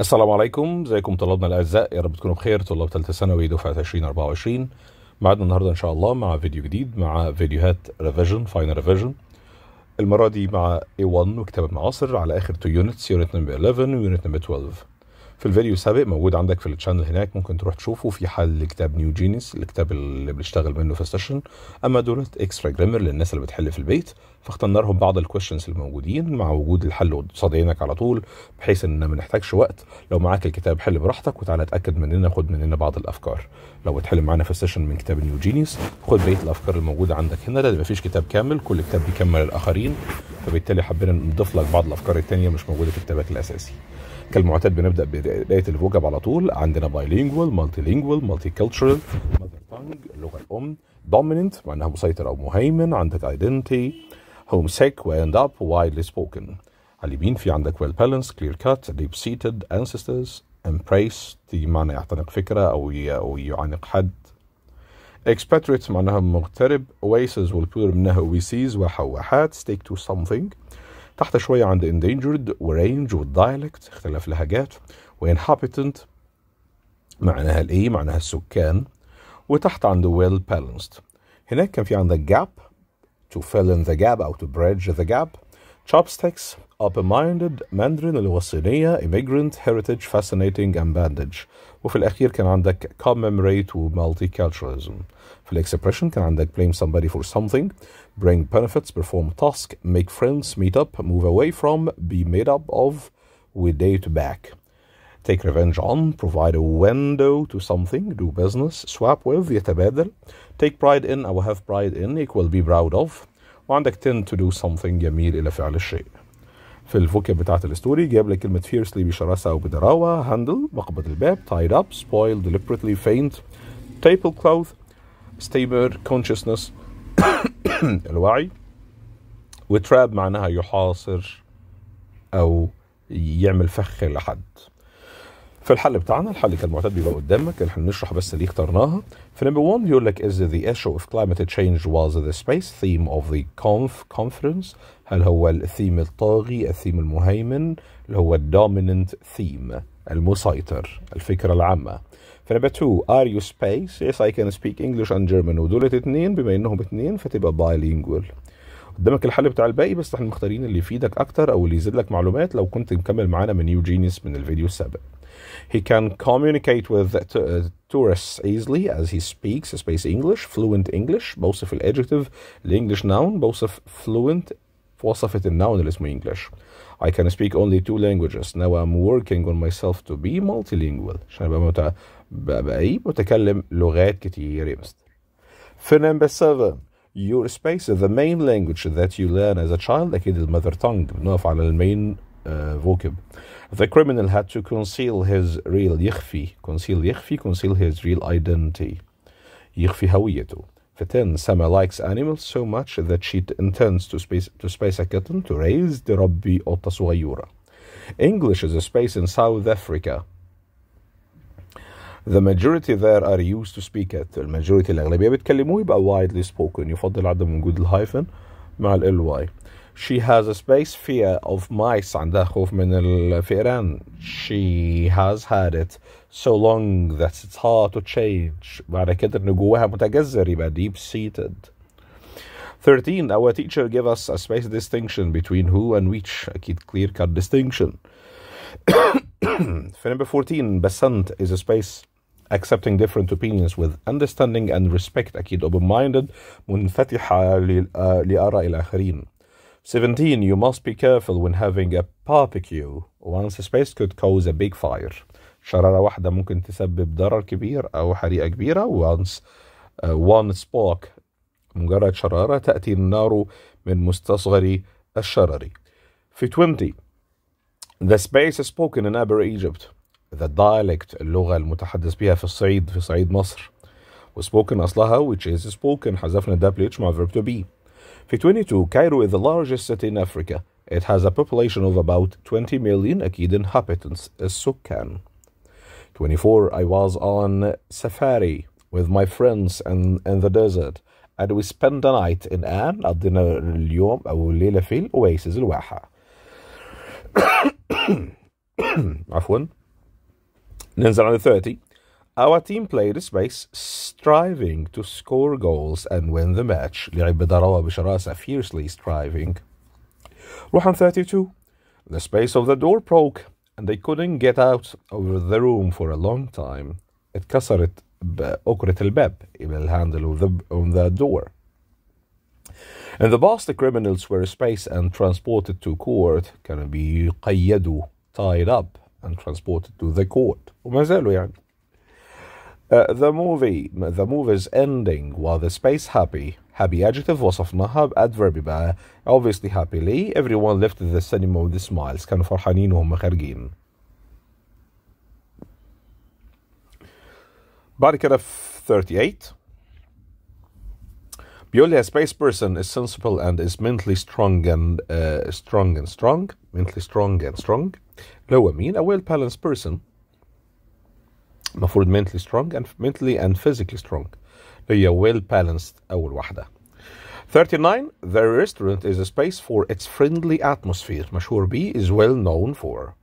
السلام عليكم ازيكم طلابنا الاعزاء يا رب تكونوا بخير طلاب ثالثه ثانوي دفعه 2024 ميعادنا النهارده ان شاء الله مع فيديو جديد مع فيديوهات ريفيجن فاينل ريفيجن المره دي مع A1 وكتاب المعاصر على اخر تو يونتس يونت نمبر 11 ويونت نمبر 12 في الفيديو السابق موجود عندك في التشانل هناك ممكن تروح تشوفه في حل لكتاب نيو جينيس الكتاب اللي بنشتغل منه في السيشن اما دولت اكسترا جرامر للناس اللي بتحل في البيت فاخترنا لهم بعض الكويشنز الموجودين مع وجود الحل قصاد عينك على طول بحيث ان ما نحتاجش وقت لو معاك الكتاب حل براحتك وتعالى اتاكد مننا خد مننا بعض الافكار لو بتحل معانا في السيشن من كتاب نيو جينيس خد بقيه الافكار الموجوده عندك هنا لان مفيش كتاب كامل كل كتاب بيكمل الاخرين فبالتالي حبينا نضيف لك بعض الافكار التانيه مش موجوده في كتابك الاساسي كالمعتاد بنبدا بدايه الفوجب على طول عندنا بايلينجوال مالتي لينجوال مالتي كالتشرال ماذر تانج اللغه الام دوميننت معناها مسيطر او مهيمن عندك ايدنتي هوم سيك واند اب وايدلي سبوكن على اليمين في عندك ويل بالانس كلير كات ديب سيتد انسسترز امبريس دي معنى يعتنق فكره او يعانق حد expatriates معناها مغترب oasis والبور منها sees وحواحات stick to something تحت شوية عند endangered ورينج والدايلكت اختلاف لهجات وinhabitant معناها الايه معناها السكان وتحت عند well balanced هناك كان في عندك gap to fill in the gap او to bridge the gap chopsticks open minded mandarin اللي هو الصينية immigrant heritage fascinating and bandage وفي الأخير كان عندك commemorate و multiculturalism في الاكسبريشن كان عندك blame somebody for something bring benefits, perform task, make friends, meet up, move away from, be made up of, we date back. Take revenge on, provide a window to something, do business, swap with, يتبادل, take pride in will have pride in equal be proud of, وعندك tend to do something يميل إلى فعل الشيء. في الفوكب بتاعت الستوري جاب لك كلمة fiercely بشراسة أو بدراوة handle the الباب tied up spoil deliberately faint table cloth stable consciousness الوعي وتراب معناها يحاصر او يعمل فخ لحد فالحل بتاعنا الحل كالمعتاد بيبقى قدامك اللي نشرح بس ليه اخترناها في نمبر 1 بيقول لك is the issue of climate change was the space theme of the conf conference هل هو الثيم الطاغي الثيم المهيمن اللي هو الدوميننت ثيم المسيطر الفكرة العامة فنبقى 2 ار يو سبيس يس اي كان سبيك انجلش اند جيرمان ودولت اتنين بما انهم اتنين فتبقى بايلينجوال قدامك الحل بتاع الباقي بس احنا مختارين اللي يفيدك اكتر او اللي يزيد لك معلومات لو كنت مكمل معانا من نيو جينيس من الفيديو السابق He can communicate with uh, tourists easily as he speaks space English, fluent English بوصف الادجective الانجلش noun بوصف fluent وصفت الناون اللي اسمه English. I can speak only two languages. Now I'm working on myself to be multilingual عشان ابقى بقريب متكلم لغات كتير يا مستر في number 7 your space is the main language that you learn as a child أكيد المذر تونج بنقف على المين vocab the criminal had to conceal his real يخفي conceal يخفي conceal his real identity يخفي هويته في 10 Sama likes animals so much that she intends to space, to space a kitten to raise the ربي قطة صغيرة English is a space in South Africa the majority there are used to speak it الماجوريتي الأغلبية بيتكلموه يبقى widely spoken يفضل عدم وجود الهايفن مع ال ly she has a space fear of mice عندها خوف من الفئران she has had it so long that it's hard to change معنى كده ان جواها متجذر يبقى deep seated 13 our teacher gave us a space distinction between who and which اكيد clear cut distinction for number 14 Besant is a space accepting different opinions with understanding and respect أكيد open-minded منفتحة لآراء الآخرين 17. You must be careful when having a barbecue. Once a space could cause a big fire. شرارة واحدة ممكن تسبب ضرر كبير أو حريقة كبيرة. Once uh, one spark مجرد شرارة تأتي النار من مستصغر الشرر. في 20. The space spoken in Upper Egypt the dialect اللغة المتحدث بها في الصعيد في صعيد مصر وspoken أصلها which is spoken حذفنا WH مع verb to be في 22 Cairo is the largest city in Africa It has a population of about 20 million أكيد inhabitants السكان 24 I was on safari with my friends and in the desert and we spent the night in an قضينا اليوم أو الليلة في الأويسز الواحة عفوا then 30, our team played a space, striving to score goals and win the match. لعب bisharasa fiercely striving. Ruhan 32, the space of the door broke and they couldn't get out of the room for a long time. اتكسرت أكرة الباب, the handle of the, on the door. And the past, the criminals were spaced and transported to court, can be قيدوا, tied up, and transported to the court uh, the movie the movie's ending while the space happy happy adjective was of Nahab بقى obviously happily everyone left the cinema with smiles كانوا farhanin وهم خارجين بعد كده في 38 Julia, a space person, is sensible and is mentally strong and uh, strong and strong, mentally strong and strong. Low mean a well-balanced person. مفروض mentally strong and mentally and physically strong. هي well balanced أول واحدة. 39 The restaurant is a space for its friendly atmosphere. مشهور B is well known for.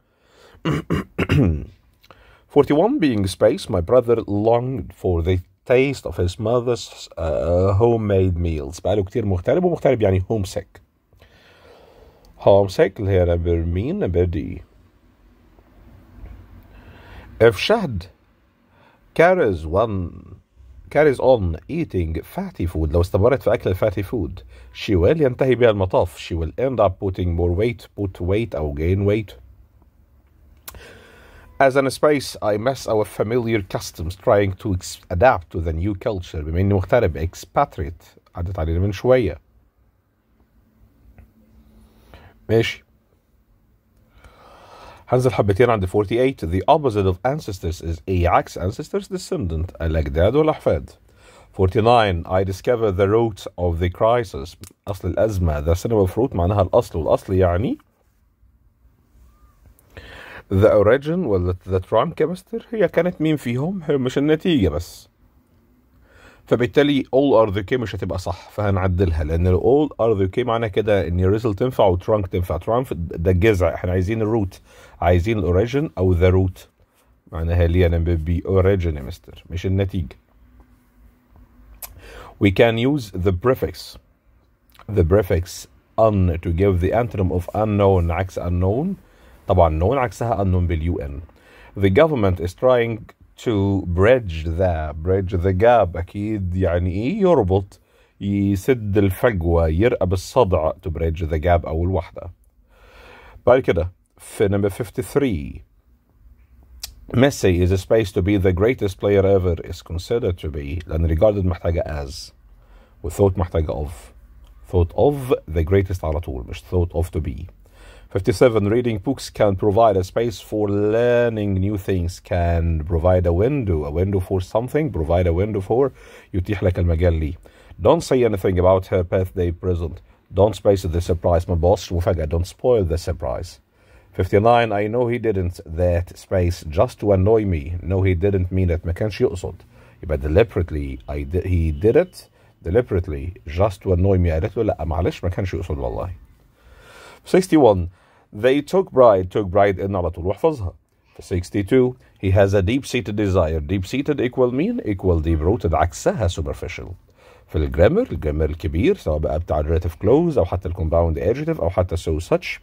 41 being space, my brother longed for the taste of his mother's uh, homemade meals بقاله كتير مغترب ومغترب يعني homesick homesick اللي هي نمبر مين نمبر دي If Shahd carries one carries on eating fatty food لو استمرت في أكل الفاتي food she will ينتهي بها المطاف she will end up putting more weight put weight أو gain weight as in a space, I miss our familiar customs, trying to adapt to the new culture بما مغترب expatriate عدت علينا من شوية ماشي هنزل حبتين عند 48 the opposite of ancestors is a عكس ancestors descendant الأجداد والأحفاد 49 I discover the root of the crisis أصل الأزمة the synonym of root معناها الأصل والأصل يعني ذا اوريجن ولا ذا ترام كابستر هي كانت مين فيهم هي مش النتيجه بس فبالتالي all ار ذا كي مش هتبقى صح فهنعدلها لان all ار ذا كي معنى كده ان ريزلت تنفع وترانك تنفع ترانك ده الجذع احنا عايزين الروت عايزين الاوريجن او ذا روت معناها ليه انا بي اوريجن يا مستر مش النتيجه we can use the prefix the prefix un to give the antonym of unknown عكس unknown طبعا عكسها unknown باليو ان the government is trying to bridge the bridge the gap أكيد يعني إيه يربط يسد الفجوة يرقب الصدع to bridge the gap أو الوحدة بعد كده في نمبر 53 Messi is a space to be the greatest player ever is considered to be لأن regarded محتاجة as و thought محتاجة of thought of the greatest على طول مش thought of to be 57 reading books can provide a space for learning new things can provide a window a window for something provide a window for يتيح لك المجال don't say anything about her birthday present don't space the surprise my boss. المفاجأة don't spoil the surprise 59 I know he didn't that space just to annoy me no he didn't mean it ما كانش يقصد but deliberately I he did it deliberately just to annoy me قالت له لا معلش ما كانش يقصد والله 61 They took bride, took bride in على طول واحفظها. 62, he has a deep-seated desire. Deep-seated equal mean equal deep-rooted عكسها superficial. في الجرامر الجرامر الكبير سواء بقى بتاع الريلاتيف كلوز او حتى الكومباوند ادجيتيف او حتى سو so such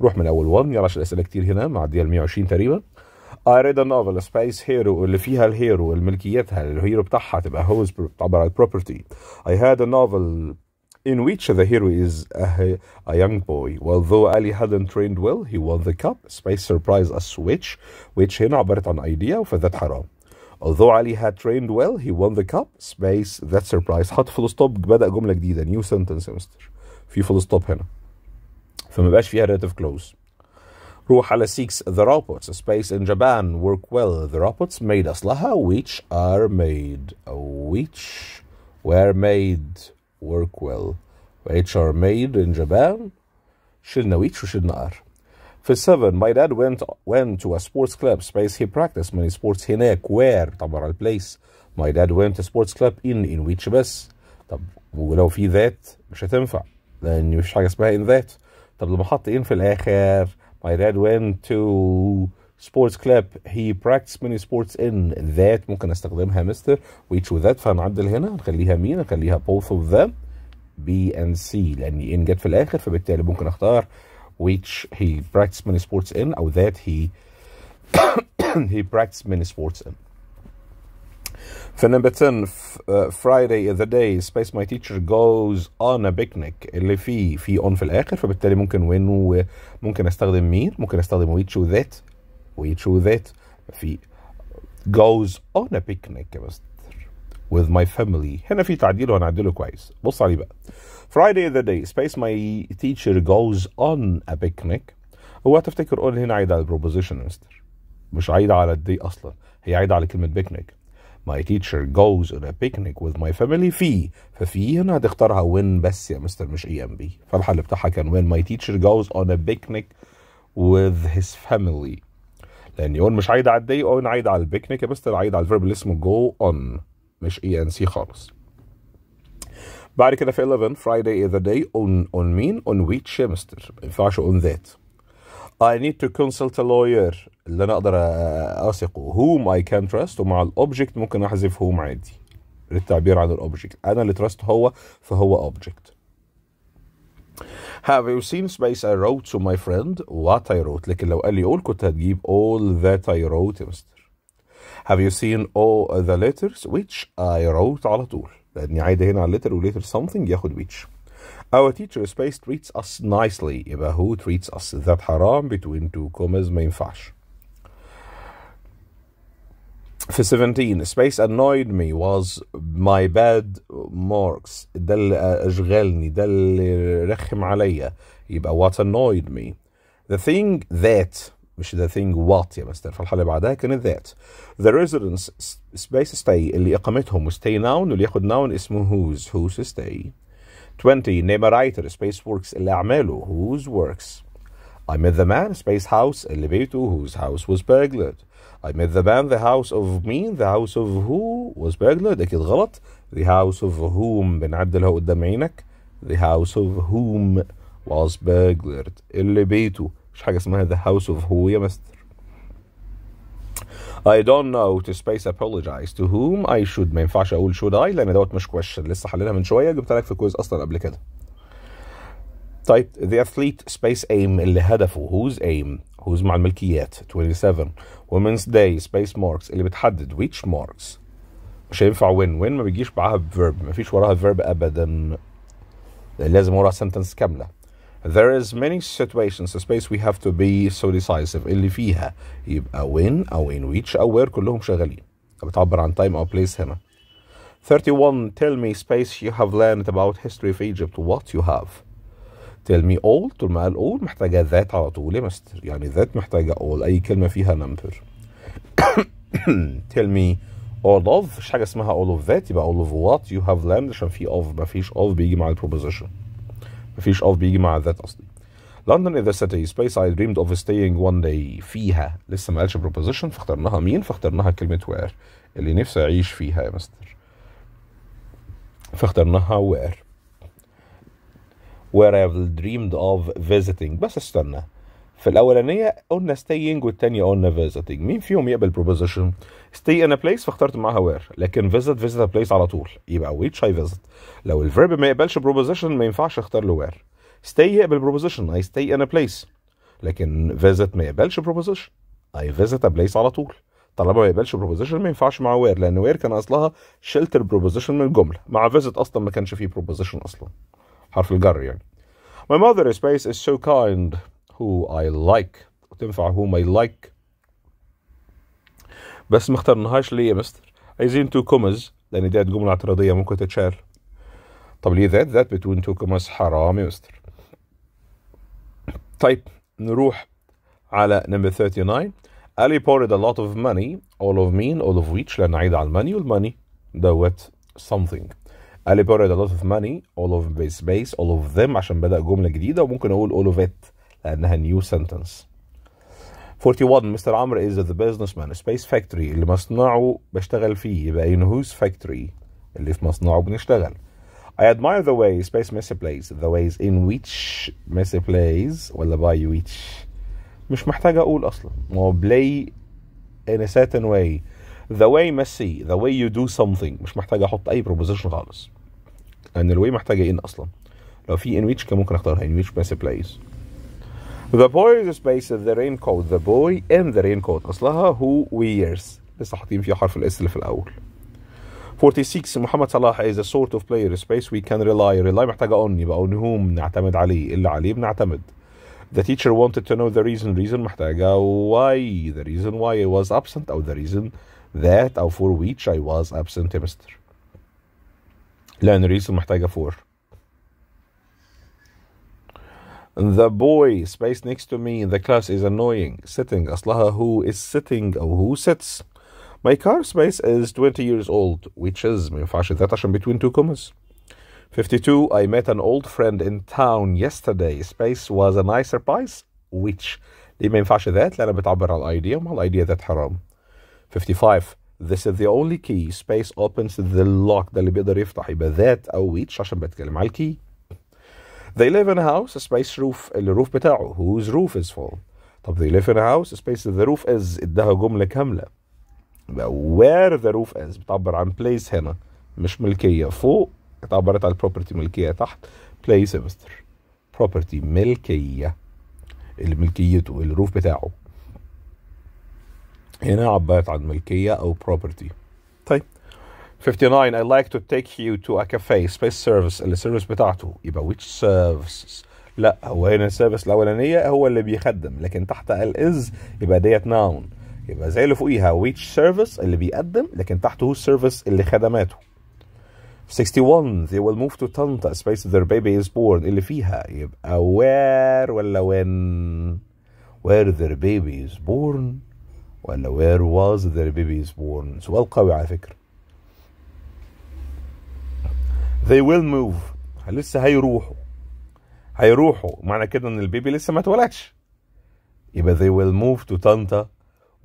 روح من اول 1 يلا عشان الاسئله كتير هنا معديه ال 120 تقريبا I read a novel a space hero اللي فيها الهيرو الملكيتها الهيرو بتاعها تبقى هوز بتعبر عن property I had a novel in which the hero is a, a, young boy. Although Ali hadn't trained well, he won the cup. Space surprised a which, which هنا عبارة عن idea that haram. Although Ali had trained well, he won the cup. Space, that surprise. حط full stop بدأ جملة جديدة. New sentence يا مستر. في full stop هنا. فما بقاش فيها relative close. روح على 6 the robots space in Japan work well the robots made aslaha, which are made which were made work well which are made in Japan should know each should not. في 7 my dad went went to a sports club space he practiced many sports هناك where طب على البليس my dad went to sports club in in which بس طب ولو في ذات مش هتنفع لان مفيش حاجه اسمها in ذات طب لما حط in في الاخر my dad went to سبورتس كلاب هي براكتس ميني سبورتس ان ذات ممكن استخدمها مستر ويتش ذات فهنعدل هنا نخليها مين نخليها بوث اوف ذم بي ان سي لان ان جت في الاخر فبالتالي ممكن اختار which he براكتس many sports in او that he he براكتس many sports in في نمبر 10 فرايداي ذا داي سبيس ماي space my teacher goes on a picnic اللي فيه في on في الاخر فبالتالي ممكن وين ممكن استخدم مين ممكن استخدم which وذات we through that في goes on a picnic with my family هنا في تعديل وهنعدله كويس بص عليه بقى Friday the day space my teacher goes on a picnic هو تفتكر قول هنا عايد على البروبوزيشن يا مستر مش عايد على الدي اصلا هي عايد على كلمه picnic My teacher goes on a picnic with my family في ففي هنا هتختارها when بس يا مستر مش اي ام بي فالحل بتاعها كان when my teacher goes on a picnic with his family لان يون مش عايد على الدي اون عايد على البيكنيك يا مستر عايد على الفيرب اللي اسمه جو اون مش اي ان سي خالص بعد كده في 11 فرايداي is a day اون مين اون ويتش يا مستر ما ينفعش اون ذات I need to consult a lawyer اللي انا اقدر اثقه whom I can trust ومع الاوبجكت ممكن احذف whom عادي للتعبير عن الاوبجكت انا اللي تراست هو فهو اوبجكت Have you seen space I wrote to my friend what I wrote لكن لو قال لي all كنت هتجيب all that I wrote يا مستر Have you seen all the letters which I wrote على طول لأني عايدة هنا على letter و letter something ياخد which Our teacher space treats us nicely يبقى who treats us that حرام between two commas ما ينفعش for 17 the space annoyed me was my bad marks ده اللي uh, اشغلني ده اللي uh, رخم what annoyed me the thing that مش the thing what يا مستر فالحالة بعدها كانت that the residence space stay اللي اقامتهم stay noun واللي ياخد noun اسمه whose whose stay 20 name a writer space works اللي اعماله whose works I met the man space house اللي بيته whose house was burglared I met the man the house of me, the house of who was burglar ده كده غلط the house of whom بنعدلها قدام عينك the house of whom was burglar اللي بيته مش حاجة اسمها the house of who يا مستر I don't know to space apologize to whom I should ما ينفعش أقول should I لأن دوت مش question لسه حللها من شوية جبتها لك في كويز أصلا قبل كده طيب the athlete space aim اللي هدفه whose aim who's مع الملكيات 27 ومنس داي Space Marks اللي بتحدد ويتش ماركس مش هينفع وين وين ما بيجيش معاها verb ما فيش وراها verb أبدا لازم وراها sentence كاملة There is many situations in space we have to be so decisive اللي فيها يبقى when أو in which أو where كلهم شغالين بتعبر عن time أو place هنا 31 Tell me space you have learned about history of Egypt what you have تيل مي اول طول ما قال اول محتاجه ذات على طول يا مستر يعني ذات محتاجه اول اي كلمه فيها نمبر تيل مي all of مفيش حاجه اسمها all of that يبقى all of what you have learned عشان في of مفيش of بيجي مع البروبوزيشن مفيش of بيجي مع ذات اصلي لندن is the city space I dreamed of staying one day فيها لسه ما قالش بروبوزيشن فاخترناها مين فاخترناها كلمه where اللي نفسي اعيش فيها يا مستر فاخترناها where where I have dreamed of visiting بس استنى في الأولانية قلنا staying والتانية قلنا visiting مين فيهم يقبل proposition stay in a place فاخترت معاها where لكن visit visit a place على طول يبقى which I visit لو الفيرب ما يقبلش proposition ما ينفعش اختار له where stay يقبل proposition I stay in a place لكن visit ما يقبلش proposition I visit a place على طول طالما ما يقبلش بروبوزيشن ما ينفعش مع وير لان وير كان اصلها shelter بروبوزيشن من الجمله مع visit اصلا ما كانش فيه بروبوزيشن اصلا حرف الجر يعني My mother is space is so kind who I like وتنفع whom I like بس ما اخترناهاش ليه يا مستر عايزين تو كومز لان ديت جمله اعتراضيه ممكن تتشال طب ليه ذات ذات بتوين تو كومز حرام يا مستر طيب نروح على نمبر 39 Ali poured a lot of money all of mean all of which لان عيد على الماني والماني دوت something قال لي بيريد a lot of money all of space all of them عشان بدأ جملة جديدة وممكن أقول all of it لأنها new sentence 41 مستر عمرو is the مان space factory اللي مصنعه بشتغل فيه يبقى in هوز factory اللي في مصنعه بنشتغل I admire the way space Messi plays the ways in which Messi plays ولا by which مش محتاج أقول أصلا هو play in a certain way the way Messi the way you do something مش محتاج أحط أي proposition خالص ان الواي محتاجه ان اصلا لو في ان ويتش كان ممكن اختارها ان ويتش بس place The boy is space the raincoat the boy and the raincoat اصلها who wears لسه حاطين فيها حرف الاس اللي في الاول 46 محمد صلاح is a sort of player space we can rely rely محتاجه on يبقى on whom نعتمد عليه اللي عليه بنعتمد The teacher wanted to know the reason reason محتاجة why the reason why I was absent أو the reason that أو for which I was absent يا مستر لأن ريسو محتاجة فور The boy space next to me in the class is annoying. Sitting أصلها who is sitting أو who sits. My car space is 20 years old which is ما ينفعش that عشان between two commas. 52 I met an old friend in town yesterday. Space was a nice surprise which ليه ما ينفعش that لأن بتعبر عن idea ومع idea that حرام. 55 This is the only key space opens the lock ده اللي بيقدر يفتح يبقى ذات او which عشان بتكلم على الكي. They live in a house a space roof الروف بتاعه whose roof is full. طب they live in a house a space the roof is اداها جملة كاملة. يبقى where the roof is بتعبر عن place هنا مش ملكية فوق اتعبرت على property ملكية تحت place مستر property ملكية اللي ملكيته الروف بتاعه هنا عبارة عن ملكية أو property طيب 59 I like to take you to a cafe space service السيرفيس بتاعته يبقى which services لا هو هنا السيرفيس الأولانية هو اللي بيخدم لكن تحت ال is يبقى ديت noun يبقى زي اللي فوقيها which service اللي بيقدم لكن تحته service السيرفيس اللي خدماته 61 they will move to Tanta space their baby is born اللي فيها يبقى where ولا when where their baby is born ولا where was their baby born سؤال قوي على فكرة they will move لسه هيروحوا هيروحوا معنى كده ان البيبي لسه ما اتولدش يبقى they will move to طنطا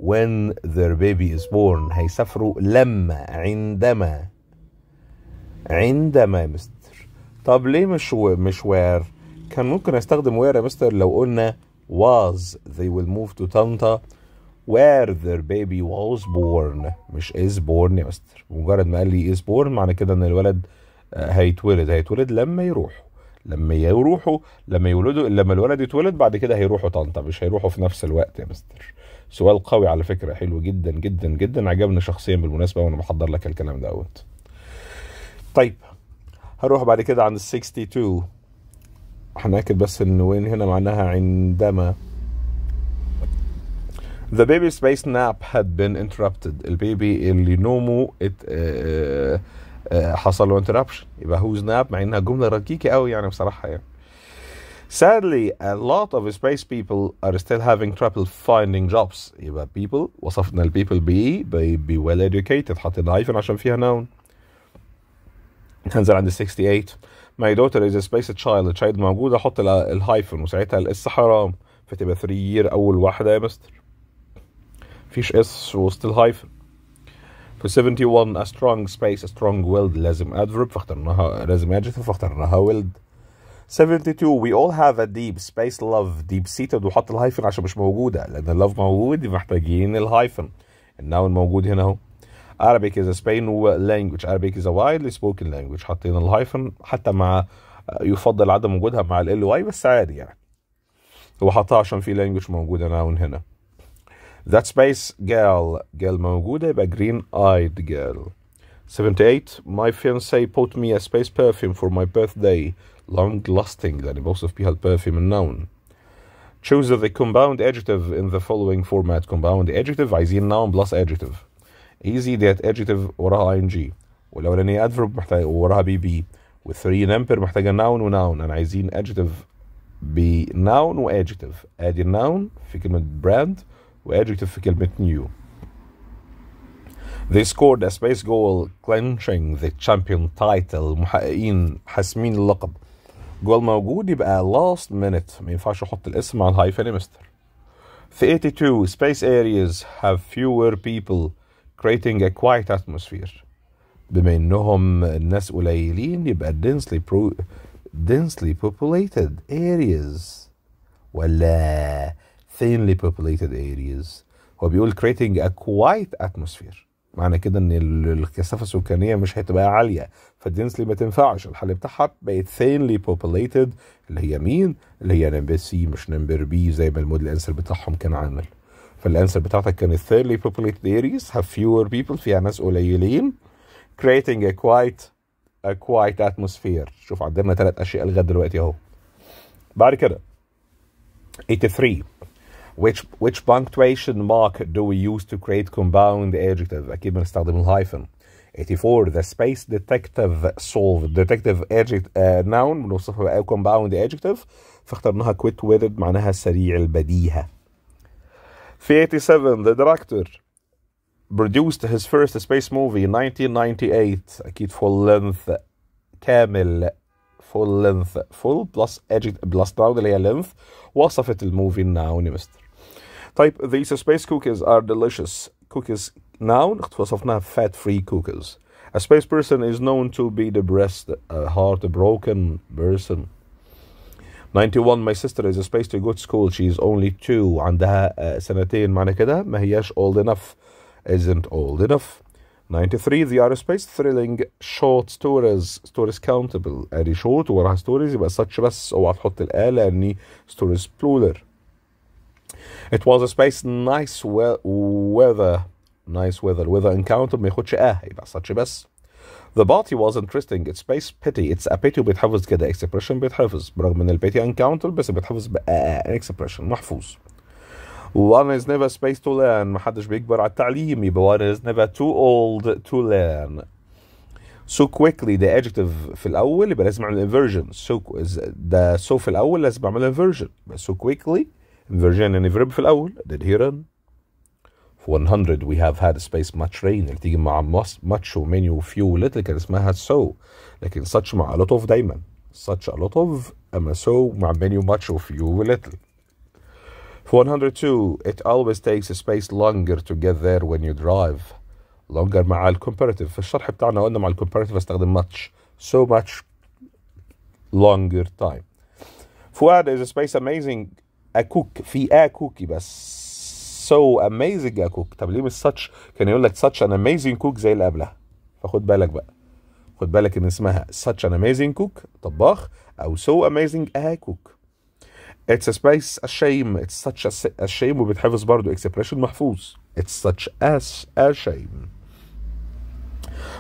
when their baby is born هيسافروا لما عندما عندما يا مستر طب ليه مش و... مش وير كان ممكن استخدم وير يا مستر لو قلنا was they will move to طنطا where their baby was born مش is born يا مستر مجرد ما قال لي is born معنى كده ان الولد آه، هيتولد هيتولد لما يروحوا لما يروحوا لما يولدوا لما الولد يتولد بعد كده هيروحوا طنطا مش هيروحوا في نفس الوقت يا مستر سؤال قوي على فكره حلو جدا جدا جدا عجبني شخصيا بالمناسبه وانا بحضر لك الكلام دوت طيب هروح بعد كده عند ال 62 هنأكد بس ان وين هنا معناها عندما The baby's space nap had been interrupted البيبي اللي نومه it, اه uh, اه uh, uh, حصل له interruption يبقى whose nap مع انها جمله ركيكه قوي يعني بصراحه يعني Sadly, a lot of space people are still having trouble finding jobs. يبقى people وصفنا ال people بإيه؟ well educated حاطين هايفن عشان فيها noun. هنزل عند 68. My daughter is a space child. child موجودة أحط الهايفن وساعتها الاس حرام فتبقى 3 year أول واحدة يا مستر. مفيش اس وسط الهايفن في 71 a strong space a strong willed لازم adverb فاخترناها لازم adjective فاخترناها willed 72 we all have a deep space love deep seated وحط الهايفن عشان مش موجوده لان love موجود محتاجين الهايفن النون موجود هنا اهو Arabic is a Spain language Arabic is a widely spoken language حطينا الهايفن حتى مع يفضل عدم وجودها مع ال واي بس عادي يعني هو حطها عشان في language موجوده ناون هنا That Space Girl, Girl موجودة يبقى Green Eyed Girl. 78 My fiance bought me a space perfume for my birthday long lasting most of people' perfume النون Choose the compound adjective in the following format compound adjective عايزين noun plus adjective easy that adjective وراها ing والأولانية adverb محتاج وراها بي بي والثري نمبر محتاجة noun وناون أنا عايزين adjective بناون Add ادي noun, في كلمة brand. وادجective في كلمة new They scored a space goal clinching the champion title محققين حاسمين اللقب جوال موجود يبقى last minute ما ينفعش احط الاسم على الهايفن مستر في 82 space areas have fewer people creating a quiet atmosphere بما انهم الناس قليلين يبقى densely pro densely populated areas ولا thinly populated areas هو بيقول creating a quiet atmosphere معنى كده ان الكثافه السكانيه مش هتبقى عاليه فالدنسلي ما تنفعش الحل بتاعها بقت thinly populated اللي هي مين؟ اللي هي نمبر سي مش نمبر بي زي ما المود الانسر بتاعهم كان عامل فالانسر بتاعتك كانت thinly populated areas have fewer people فيها ناس قليلين creating a quiet a quiet atmosphere شوف عندنا ثلاث اشياء لغايه دلوقتي اهو بعد كده 83 which which punctuation mark do we use to create compound adjective? أكيد بنستخدم hyphen. 84 the space detective solved detective adjective uh, noun بنوصفها بأي compound adjective فاخترناها quick witted معناها سريع البديهة. في 87 the director produced his first space movie in 1998 أكيد full length كامل full length full plus adjective plus noun اللي هي length وصفت الموفي الناون يا مستر Type these space cookies are delicious cookies noun not fat free cookies a space person is known to be the breast, a heartbroken person 91 my sister is a space to good school she is only two عندها سنتين معنى كده ما هياش old enough isn't old enough 93 the aerospace thrilling short stories stories countable ادي short وراها stories But such بس اوعى A. الآلة لأني stories plural it was a space nice we weather. Nice weather. Weather encounter Me ياخدش اه eh, The party was interesting. It's space pity. It's a pity get كده expression بيتحفظ برغم ان البيتي encounter بس بيتحفظ an expression محفوظ. One is never space to learn. محدش بيكبر على التعليم يبقى one is never too old to learn. So quickly the adjective في الأول يبقى لازم أعمل inversion. So the so في الأول لازم أعمل inversion. So quickly فيرجينيا نيفرب في الاول did he run for 100 we have had space much rain اللي تيجي مع much many ومنيو few little كان اسمها so لكن such مع a lot of دايما such a lot of اما so مع many much few وفew little For 102 it always takes a space longer to get there when you drive longer مع الكومبarative في الشرح بتاعنا قلنا مع الكومبarative استخدم much so much longer time فؤاد is a space amazing a cook في a cookie بس so amazing a cook طب ليه مش such كان يقول لك such an amazing cook زي اللي قبلها فخد بالك بقى خد بالك ان اسمها such an amazing cook طباخ او so amazing a cook It's a space a shame It's such a, shame وبتحفظ برضه expression محفوظ It's such as a shame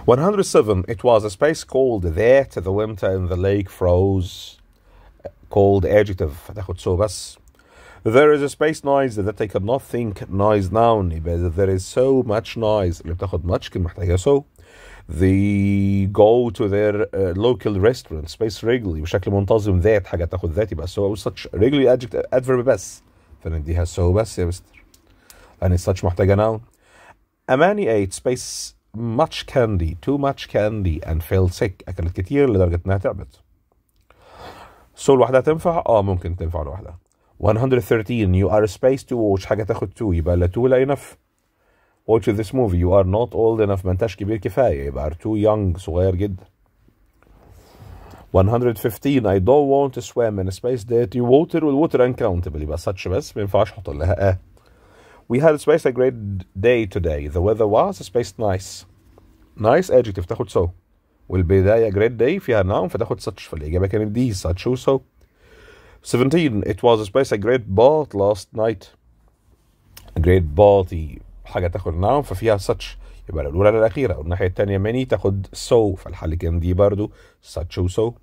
107 It was a space cold that the winter in the lake froze cold adjective هتاخد so بس There is a space noise that they could not think noise down because there is so much noise اللي بتاخد much so they go to their uh, local restaurant space regularly بشكل منتظم ذات حاجة تاخد ذات يبقى so such regularly adjective adverb بس فنديها so بس يا مستر and it's such محتاجة noun Amani ate space much candy too much candy and fell sick أكلت كتير لدرجة إنها تعبت so لوحدها تنفع؟ اه ممكن تنفع لوحدها 113 you are space to watch حاجة تاخد 2 يبقى لا 2 لا enough watch this movie you are not old enough ما انتش كبير كفاية يبقى are too young are جدا 115 I don't want to swim in a space dirty water water uncountable يبقى such a ما ينفعش احط We had a space a great day today the weather was a space nice nice adjective تاخد there a great day فيها noun فتاخد such فالإجابة كانت دي such so 17 it was space a great boat last night a great boat حاجة تاخد noun ففيها such يبقى الأولى للأخيرة والناحية التانية many تاخد so فالحل كان دي برضو such و so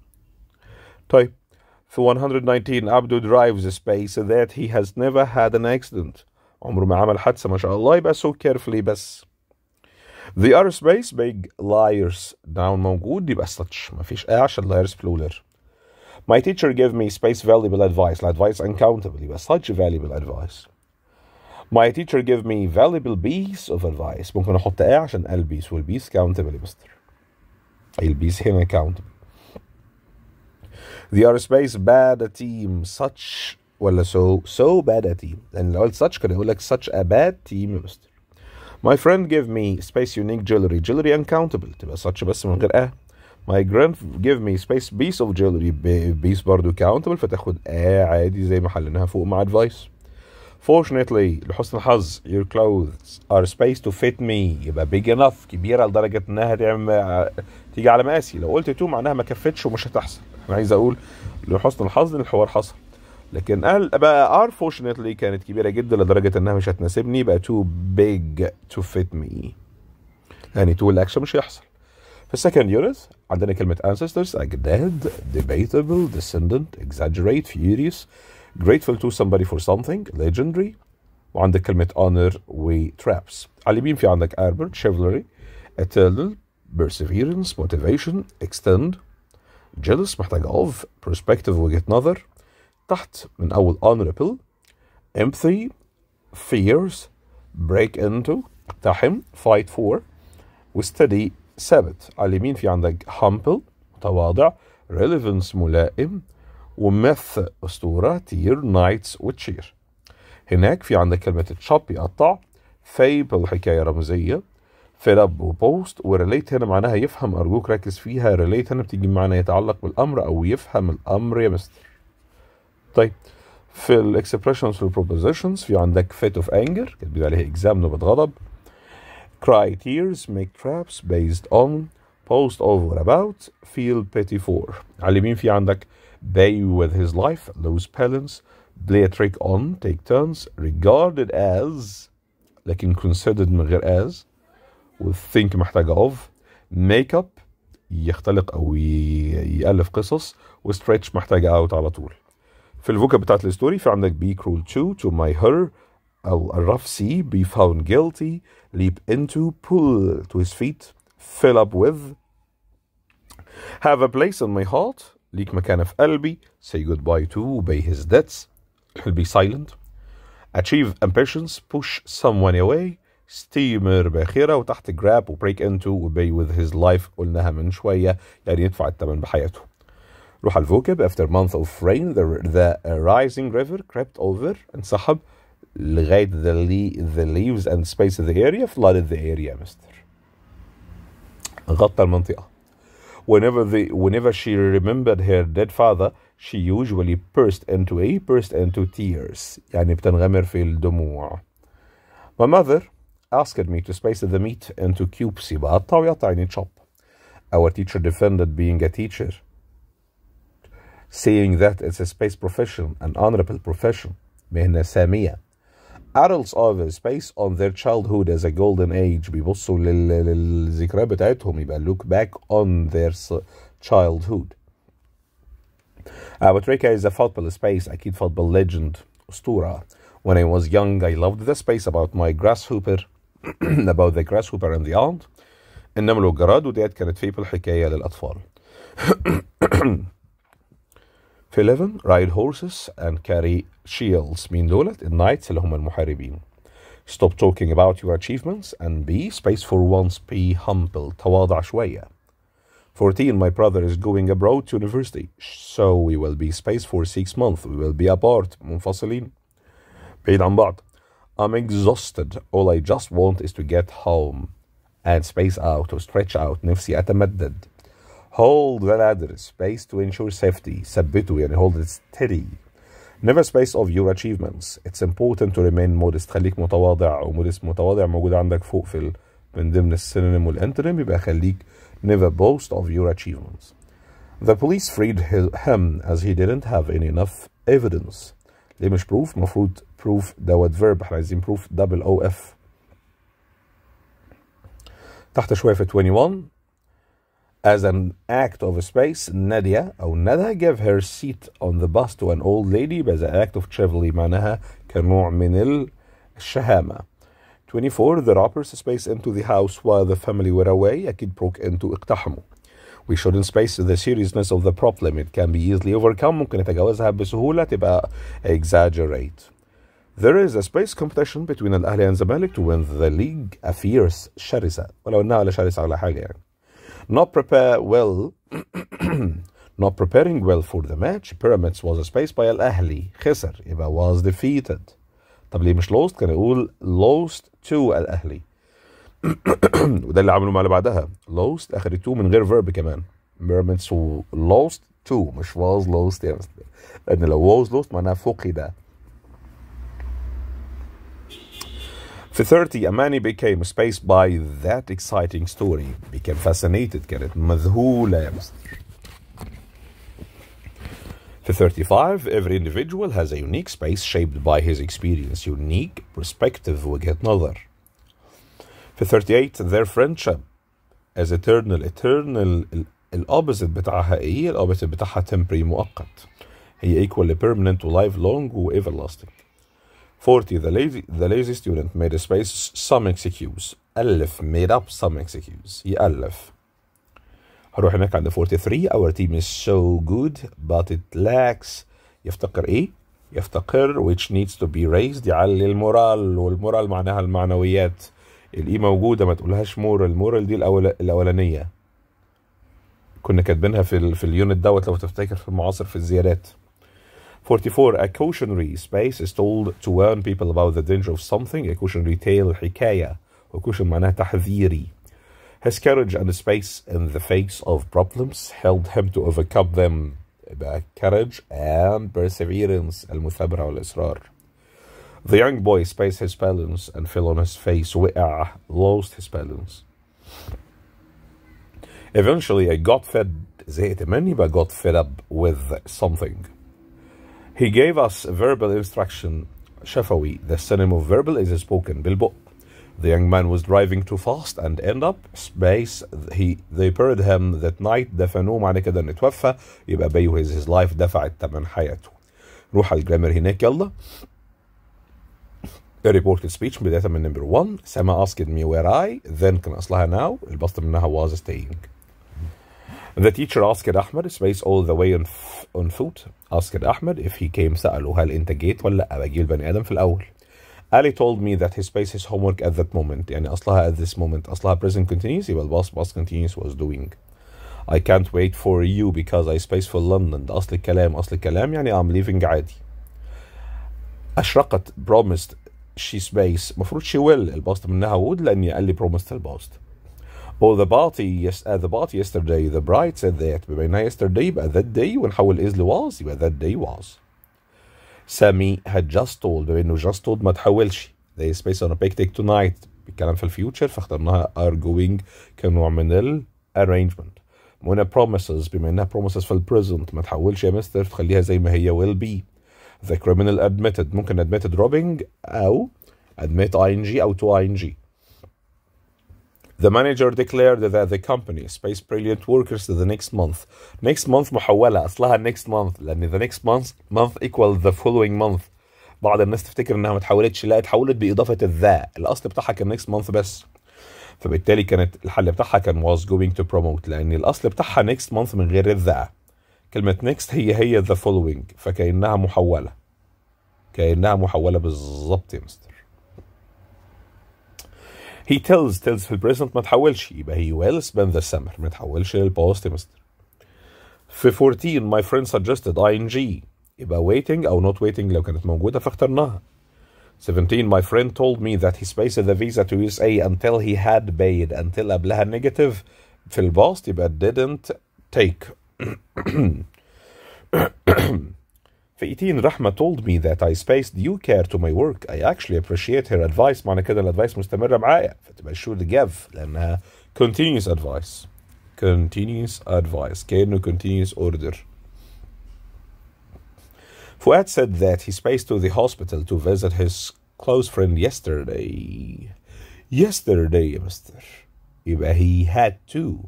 طيب في 119 Abdu drives a space that he has never had an accident عمره ما عمل حادثة ما شاء الله يبقى so carefully بس The other space big liars down موجود يبقى such مفيش A عشان liars plural my teacher gave me space valuable advice, advice uncountably, but such valuable advice. My teacher gave me valuable piece of advice ممكن أحط A عشان L piece وال piece countable يا مستر. ال piece هنا countable. They are space bad a team such ولا so so bad a team لأن لو قلت such كان يقول لك such a bad team يا مستر. My friend gave me space unique jewelry jewelry uncountably تبقى such بس من غير A. ماي جراند جيف مي سبيس بيس اوف جيولري بيس برضه كاونتبل فتاخد اه عادي زي ما حليناها فوق مع ادفايس فورشنتلي لحسن الحظ يور clothes ار سبيس تو فيت مي يبقى بيج انف كبيره لدرجه انها تعمل تيجي على مقاسي لو قلت تو معناها ما كفتش ومش هتحصل انا عايز اقول لحسن الحظ ان الحوار حصل لكن قال بقى ار فورشنتلي كانت كبيره جدا لدرجه انها مش هتناسبني يبقى تو بيج تو فيت مي يعني تو الاكشن مش هيحصل في second unit عندنا كلمة ancestors like dead, debatable, descendant, exaggerate, furious, grateful to somebody for something, legendary وعندك كلمة honor و traps على اليمين في عندك arbor, chivalry, eternal, perseverance, motivation, extend jealous محتاج of, perspective وجهة نظر تحت من أول honorable, empathy, fears, break into, تحم, fight for, study. ثابت على اليمين في عندك humble متواضع relevance ملائم وميث أسطورة تير نايتس وتشير هناك في عندك كلمة تشوب يقطع فيبل حكاية رمزية فيلب وبوست وريليت هنا معناها يفهم أرجوك ركز فيها ريليت هنا بتيجي بمعنى يتعلق بالأمر أو يفهم الأمر يا مستر طيب في الاكسبريشنز والبروبوزيشنز في عندك فيت اوف انجر كاتبين عليها اكزام نوبة غضب tears, make traps based on post over about feel pity for Alimin اليمين في عندك with his life lose balance play a trick on take turns regarded as in considered من as with think محتاجة of make up يختلق او يالف قصص وستريتش محتاجة out على طول في الفوكا بتاعت الستوري في عندك be cruel to to my her a rough sea. be found guilty, leap into, pull to his feet, fill up with, have a place in my heart, Leak مكان of قلبي, say goodbye to, obey his debts, he'll be silent, achieve ambitions, push someone away, steamer باخرة وتحت grab break into obey with his life قلناها من شوية يعني يدفع الثمن بحياته. روح الفوكب after month of rain the, the rising river crept over and sahab. لغاية the, the leaves and space of the area flooded the area mister غطى المنطقة whenever the whenever she remembered her dead father she usually burst into a burst into tears يعني بتنغمر في الدموع my mother asked me to space the meat into cubes يبقى قطع ويقطع chop our teacher defended being a teacher saying that it's a space profession an honorable profession مهنة سامية adults others based on their childhood as a golden age look back on their childhood Abu is a football space kid football legend Stura, When I was young I loved the space about my grasshopper about the grasshopper and the ant إنما لو جراد وديت كانت فيبل حكاية للأطفال في 11 ride horses and carry Shields, مين دولت النايتس اللي هم المحاربين stop talking about your achievements and be space for once be humble تواضع شوية 14 my brother is going abroad to university so we will be space for 6 months we will be apart منفصلين بعيد عن بعض I'm exhausted all I just want is to get home and space out or stretch out نفسي أتمدد hold the ladder space to ensure safety ثبته يعني hold it steady Never space of your achievements. It's important to remain modest. خليك متواضع او modest متواضع موجود عندك فوق في ال... من ضمن السينونيم والانتونيم يبقى خليك never boast of your achievements. The police freed him as he didn't have any enough evidence. ليه مش proof؟ المفروض proof دوت verb احنا عايزين proof double o f تحت شويه في 21 as an act of space, Nadia أو ندى gave her seat on the bus to an old lady by the act of chivalry معناها كنوع من الشهامة 24 The robbers space into the house while the family were away A kid broke into اقتحموا We shouldn't space the seriousness of the problem It can be easily overcome ممكن نتجاوزها بسهولة تبقى exaggerate There is a space competition between Ahli and Zamalek to win the league a fierce شرسة ولو إنها لا شرسة ولا حاجة يعني Not prepare well not preparing well for the match Pyramids was spaced by al ahli الأهلي if i was defeated طب ليه مش lost كان يقول lost to al ahli وده اللي عملوا مع اللي بعدها lost آخر تو من غير verb كمان Pyramids lost to مش was lost يعني لأن لو was lost معناها فقد For 30 Amani became spaced by that exciting story became fascinated كانت مذهولة يا 35 every individual has a unique space shaped by his experience unique perspective get another. For 38 their friendship as eternal eternal الاوبوزيت بتاعها ايه الاوبوزيت بتاعها temporary مؤقت هي equal ل permanent و lifelong و everlasting 40 the lazy the lazy student made a space some excuse ألف made up some excuse يألف هروح هناك عند 43 our team is so good but it lacks يفتقر ايه يفتقر which needs to be raised يعلي المورال والمورال معناها المعنويات الايه موجوده ما تقولهاش مورال المورال دي الأول الاولانيه كنا كاتبينها في ال في اليونت دوت لو تفتكر في المعاصر في الزيارات 44. A cautionary space is told to warn people about the danger of something. A cautionary tale, A وكوشن معناها تحذيري. His courage and space in the face of problems helped him to overcome them by courage and perseverance al والإصرار. The young boy spaced his balance and fell on his face, وقع, lost his balance. Eventually, I got fed, زهقت مني, but got fed up with something. He gave us verbal instruction. Shafawi, the synonym of verbal is spoken, Bilbo, The young man was driving too fast and end up space. He, they buried him that night دفنوه معنى كده ان اتوفى يبقى بيه his, his life دفع الثمن حياته. نروح على الجرامر هناك يلا. A reported speech بداية من number 1 Sama asked me where I then كان أصلها now البسط منها was staying. The teacher asked Ahmed, it's based all the way on, on foot, asked Ahmed if he came سألوه هل أنت جيت ولا لأ باجي البني آدم في الأول. Ali told me that his space his homework at that moment يعني أصلها at this moment أصلها present continuous يبقى الباص باص continuous was doing. I can't wait for you because I space for London ده أصل الكلام أصل الكلام يعني I'm leaving عادي. أشرقت promised she space المفروض she will الباست منها would لأني قال لي promised الباست. Oh, the party, yes, uh, the party yesterday, the bride said that. بما انها yesterday يبقى that day ونحول is was يبقى that day was. Sammy had just told بما انه just told ما تحولش. They is based on a picnic tonight. بيتكلم في الفيوتشر فاخترناها are going كنوع من ال arrangement. منى promises بما انها promises في present ما تحولش يا مستر تخليها زي ما هي will be. The criminal admitted ممكن admitted robbing او admit ing او to ing. The manager declared that the company space brilliant workers the next month. Next month محولة أصلها next month لأن the next month month equal the following month. بعض الناس تفتكر إنها ما اتحولتش لا اتحولت بإضافة الذا الأصل بتاعها كان next month بس. فبالتالي كانت الحل بتاعها كان was going to promote لأن الأصل بتاعها next month من غير الذا. كلمة next هي هي the following فكأنها محولة. كأنها محولة بالظبط يا مستر. He tells tells في present ما تحولش يبقى he will spend the summer ما تحولش للباست مستر في 14 my friend suggested ing يبقى waiting أو not waiting لو كانت موجودة فاخترناها 17 my friend told me that he spaced the visa to USA until he had paid until قبلها negative في الباست يبقى didn't take Feitin Rahma told me that I spaced due care to my work. I actually appreciate her advice معنى كده advice مستمرة معايا فتبقى give uh, continuous advice continuous advice كأنه continuous order Fuad said that he spaced to the hospital to visit his close friend yesterday yesterday Mr. مستر he had to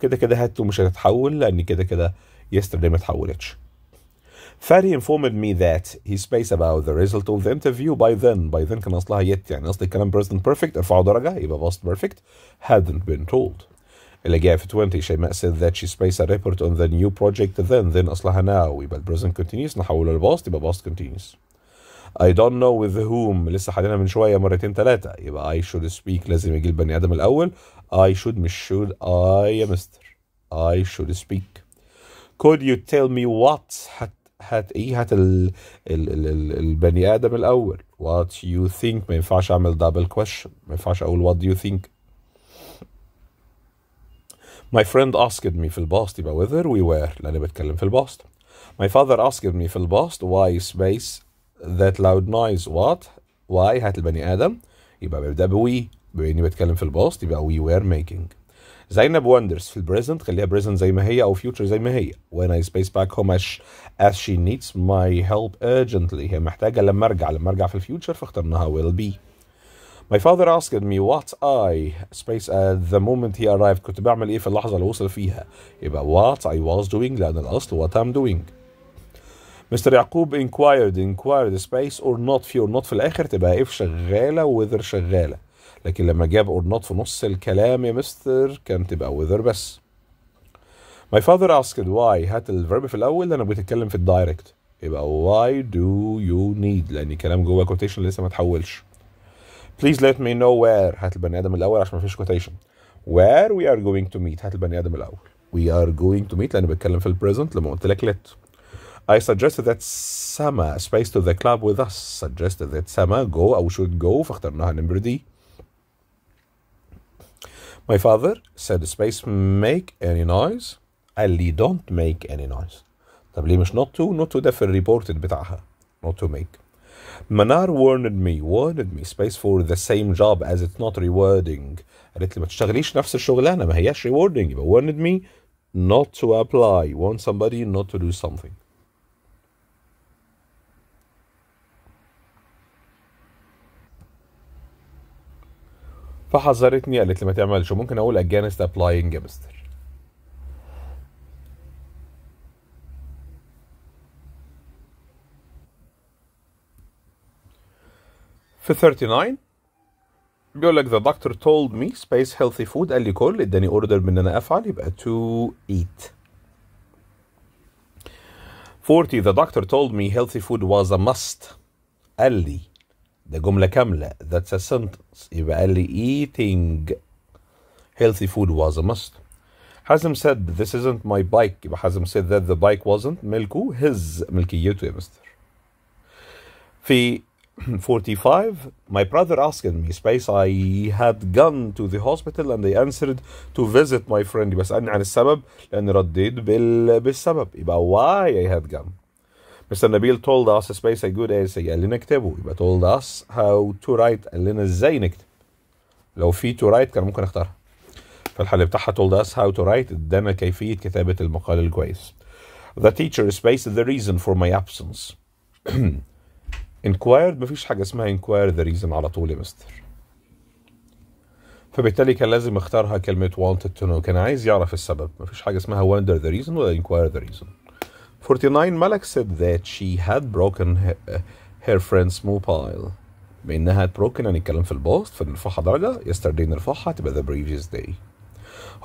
كده كده had to مش هتتحول لأن كده كده yesterday ما اتحولتش Fadi informed me that he space about the result of the interview by then by then كان أصلها yet يعني أصل الكلام present perfect ارفعوا درجة يبقى past perfect hadn't been told اللي جاية في 20 شيماء said that she spaced a report on the new project then then أصلها now يبقى present continuous نحوله لباست يبقى past continuous I don't know with whom لسه حلينا من شوية مرتين تلاتة يبقى I should speak لازم يجي البني آدم الأول I should مش should I يا مستر I should speak Could you tell me what had? هات ايه هات ال ال ال ال البني ادم الاول وات يو ثينك ما ينفعش اعمل دبل كويشن ما ينفعش اقول وات يو ثينك My friend asked me في الباست يبقى whether we were لأن بتكلم في الباست. My father asked me في الباست why space that loud noise what why هات البني آدم يبقى ببدأ بوي بما إني بتكلم في الباست يبقى we were making. زينب وندرز في البريزنت خليها بريزنت زي ما هي او فيوتشر زي ما هي when I space back home as she needs my help urgently هي محتاجه لما ارجع لما ارجع في الفيوتشر فاخترناها will be My father asked me what I space at the moment he arrived كنت بعمل ايه في اللحظة اللي وصل فيها يبقى what I was doing لأن الأصل what I'm doing مستر يعقوب inquired inquired space or not في or not في الآخر تبقى if شغالة whether شغالة لكن لما جاب اور نوت في نص الكلام يا مستر كان تبقى وذر بس My father asked why هات الفيرب في الاول انا بتكلم في الدايركت يبقى why do you need لان الكلام جوه كوتيشن لسه ما تحولش please let me know where هات البني ادم الاول عشان ما فيش كوتيشن where we are going to meet هات البني ادم الاول we are going to meet لان بتكلم في البريزنت لما قلت لك let I suggested that Sama space to the club with us suggested that Sama go او should go فاخترناها نمبر دي My father said space make any noise Ali don't make any noise The ليه مش not to not to ده في الريبورتد بتاعها not to make Manar warned me warned me space for the same job as it's not rewarding قالت لي ما تشتغليش نفس الشغلانه ما هياش rewarding But warned me not to apply warn somebody not to do something فحذرتني قالت لي ما تعملش ممكن اقول against applying مستر في 39 بيقول لك the doctor told me space healthy food قال لي كل اداني اوردر من ان انا افعل يبقى to eat 40 the doctor told me healthy food was a must قال لي ده جملة كاملة that's a sentence يبقى قال لي eating healthy food was a must حازم said this isn't my bike يبقى حازم said that the bike wasn't ملكه his ملكيته يا مستر في 45 my brother asked me space I had gone to the hospital and they answered to visit my friend بسألني عن السبب لأن رديت بال... بالسبب يبقى why I had gone مستر نبيل told us space a good essay قال لنا نكتبه يبقى told us how to write قال لنا ازاي نكتب لو في to write كان ممكن اختارها فالحل بتاعها told us how to write ادانا كيفية كتابة المقال الكويس the teacher space the reason for my absence inquired مفيش حاجة اسمها inquire the reason على طول يا مستر فبالتالي كان لازم اختارها كلمة wanted to know كان عايز يعرف السبب مفيش حاجة اسمها wonder the reason ولا inquire the reason 49 Malak said that she had broken her, her friend's mobile بانها broken هنتكلم في الباست فنرفعها درجه yesterday نرفعها تبقى the previous day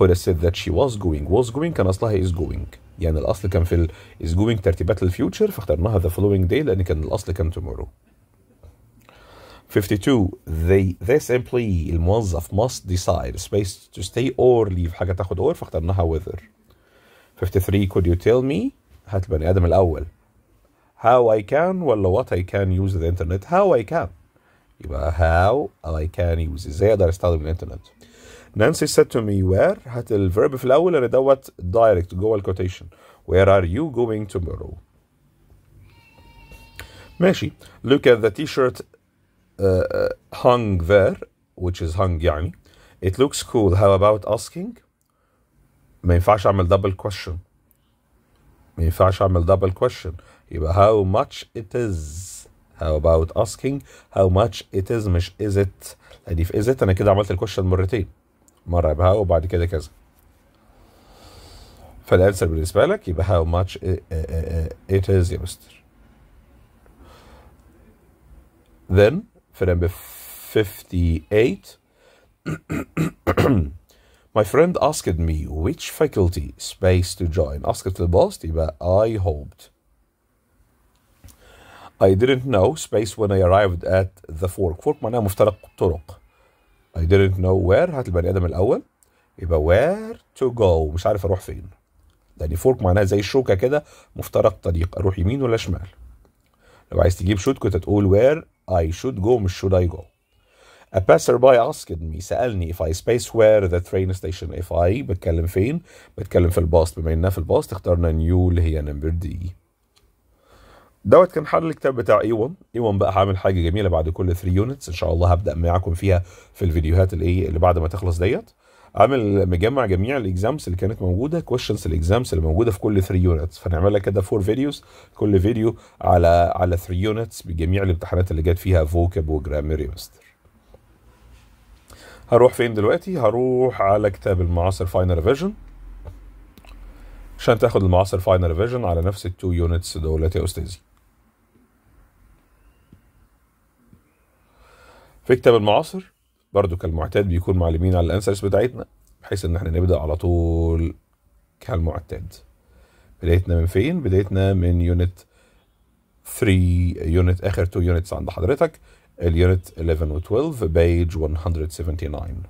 هدى said that she was going was going كان اصلها is going يعني الاصل كان في ال is going ترتيبات للفيوتشر فاخترناها the following day لان كان الاصل كان tomorrow 52 they this employee الموظف must decide space to stay or leave حاجه تاخد or فاخترناها whether 53 could you tell me هات البني ادم الاول how I can ولا what I can use the internet how I can يبقى how I can use ازاي اقدر استخدم الانترنت نانسي said to me where هات الفيرب في الاول انا دوت direct جوه الكوتيشن where are you going tomorrow ماشي look at the t-shirt هانج hung there which is hung يعني it looks cool how about asking ما ينفعش اعمل double question ما ينفعش اعمل دبل كويشن يبقى how much it is how about asking how much it is مش is it لان في is it انا كده عملت الكويشن مرتين مره يبقى how وبعد كده كذا فالانسر بالنسبه لك يبقى how much it is يا مستر then في نمبر 58 My friend asked me which faculty space to join. Asked boss, يبقى I hoped. I didn't know space when I arrived at the fork. fork معناها مفترق طرق. I didn't know where هات البني آدم الأول يبقى where to go مش عارف أروح فين. يعني فورك معناها زي الشوكة كده مفترق طريق أروح يمين ولا شمال. لو عايز تجيب شوت كنت هتقول where I should go مش should I go. A passerby asked me سألني if I space where the train station if I بتكلم فين؟ بتكلم في الباص بما اننا في الباص اخترنا نيو اللي هي نمبر دي. دوت كان حل الكتاب بتاع اي 1 اي 1 بقى هعمل حاجه جميله بعد كل 3 يونتس ان شاء الله هبدا معاكم فيها في الفيديوهات الايه اللي بعد ما تخلص ديت عامل مجمع جميع الاكزامز اللي كانت موجوده كويشنز الاكزامز اللي موجوده في كل 3 يونتس فنعملها كده 4 فيديوز كل فيديو على على 3 يونتس بجميع الامتحانات اللي جت فيها فوكاب وجرامر ريمست هروح فين دلوقتي هروح على كتاب المعاصر فاينل ريفيجن عشان تاخد المعاصر فاينل ريفيجن على نفس التو يونتس دولت يا استاذي في كتاب المعاصر برضو كالمعتاد بيكون معلمين على الانسرس بتاعتنا بحيث ان احنا نبدا على طول كالمعتاد بدايتنا من فين بدايتنا من يونت 3 يونت اخر 2 يونتس عند حضرتك اليونت 11 و 12 بيج 179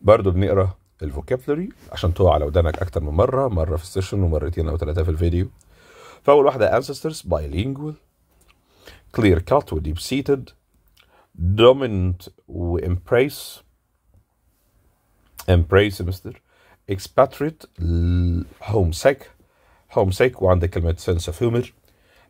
برضو بنقرا الفوكابلري عشان تقع على ودانك اكتر من مره مره في السيشن ومرتين او ثلاثه في الفيديو فاول واحده ancestors bilingual clear cut و deep seated dominant و embrace embrace مستر expatriate homesick homesick وعندك كلمه sense of humor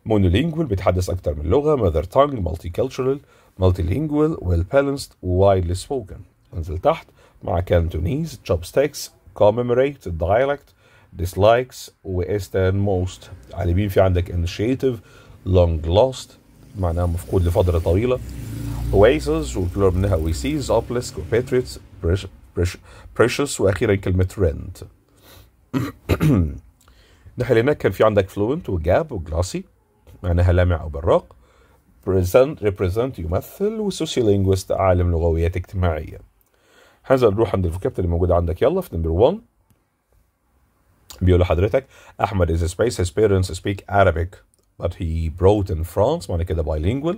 مونولينجوال بيتحدث اكتر من لغه ماذر تانج مالتي كالتشرال مالتي لينجوال ويل بالانسد وايدلي سبوكن انزل تحت مع كانتونيز تشوب ستيكس كوميموريت الدايلكت dislikes وإسترن موست على مين في عندك initiative long lost معناها مفقود لفترة طويلة oasis وكلور منها oases obelisk وpatriots precious وأخيرا كلمة rent ناحية هناك كان في عندك fluent وجاب وجلاسي معناها لامع أو براق present represent يمثل وسوسيولينجوست عالم لغويات اجتماعية هذا نروح عند الفوكابت اللي موجودة عندك يلا في نمبر 1 بيقول لحضرتك أحمد is a space his parents speak Arabic but he brought in France معنى كده bilingual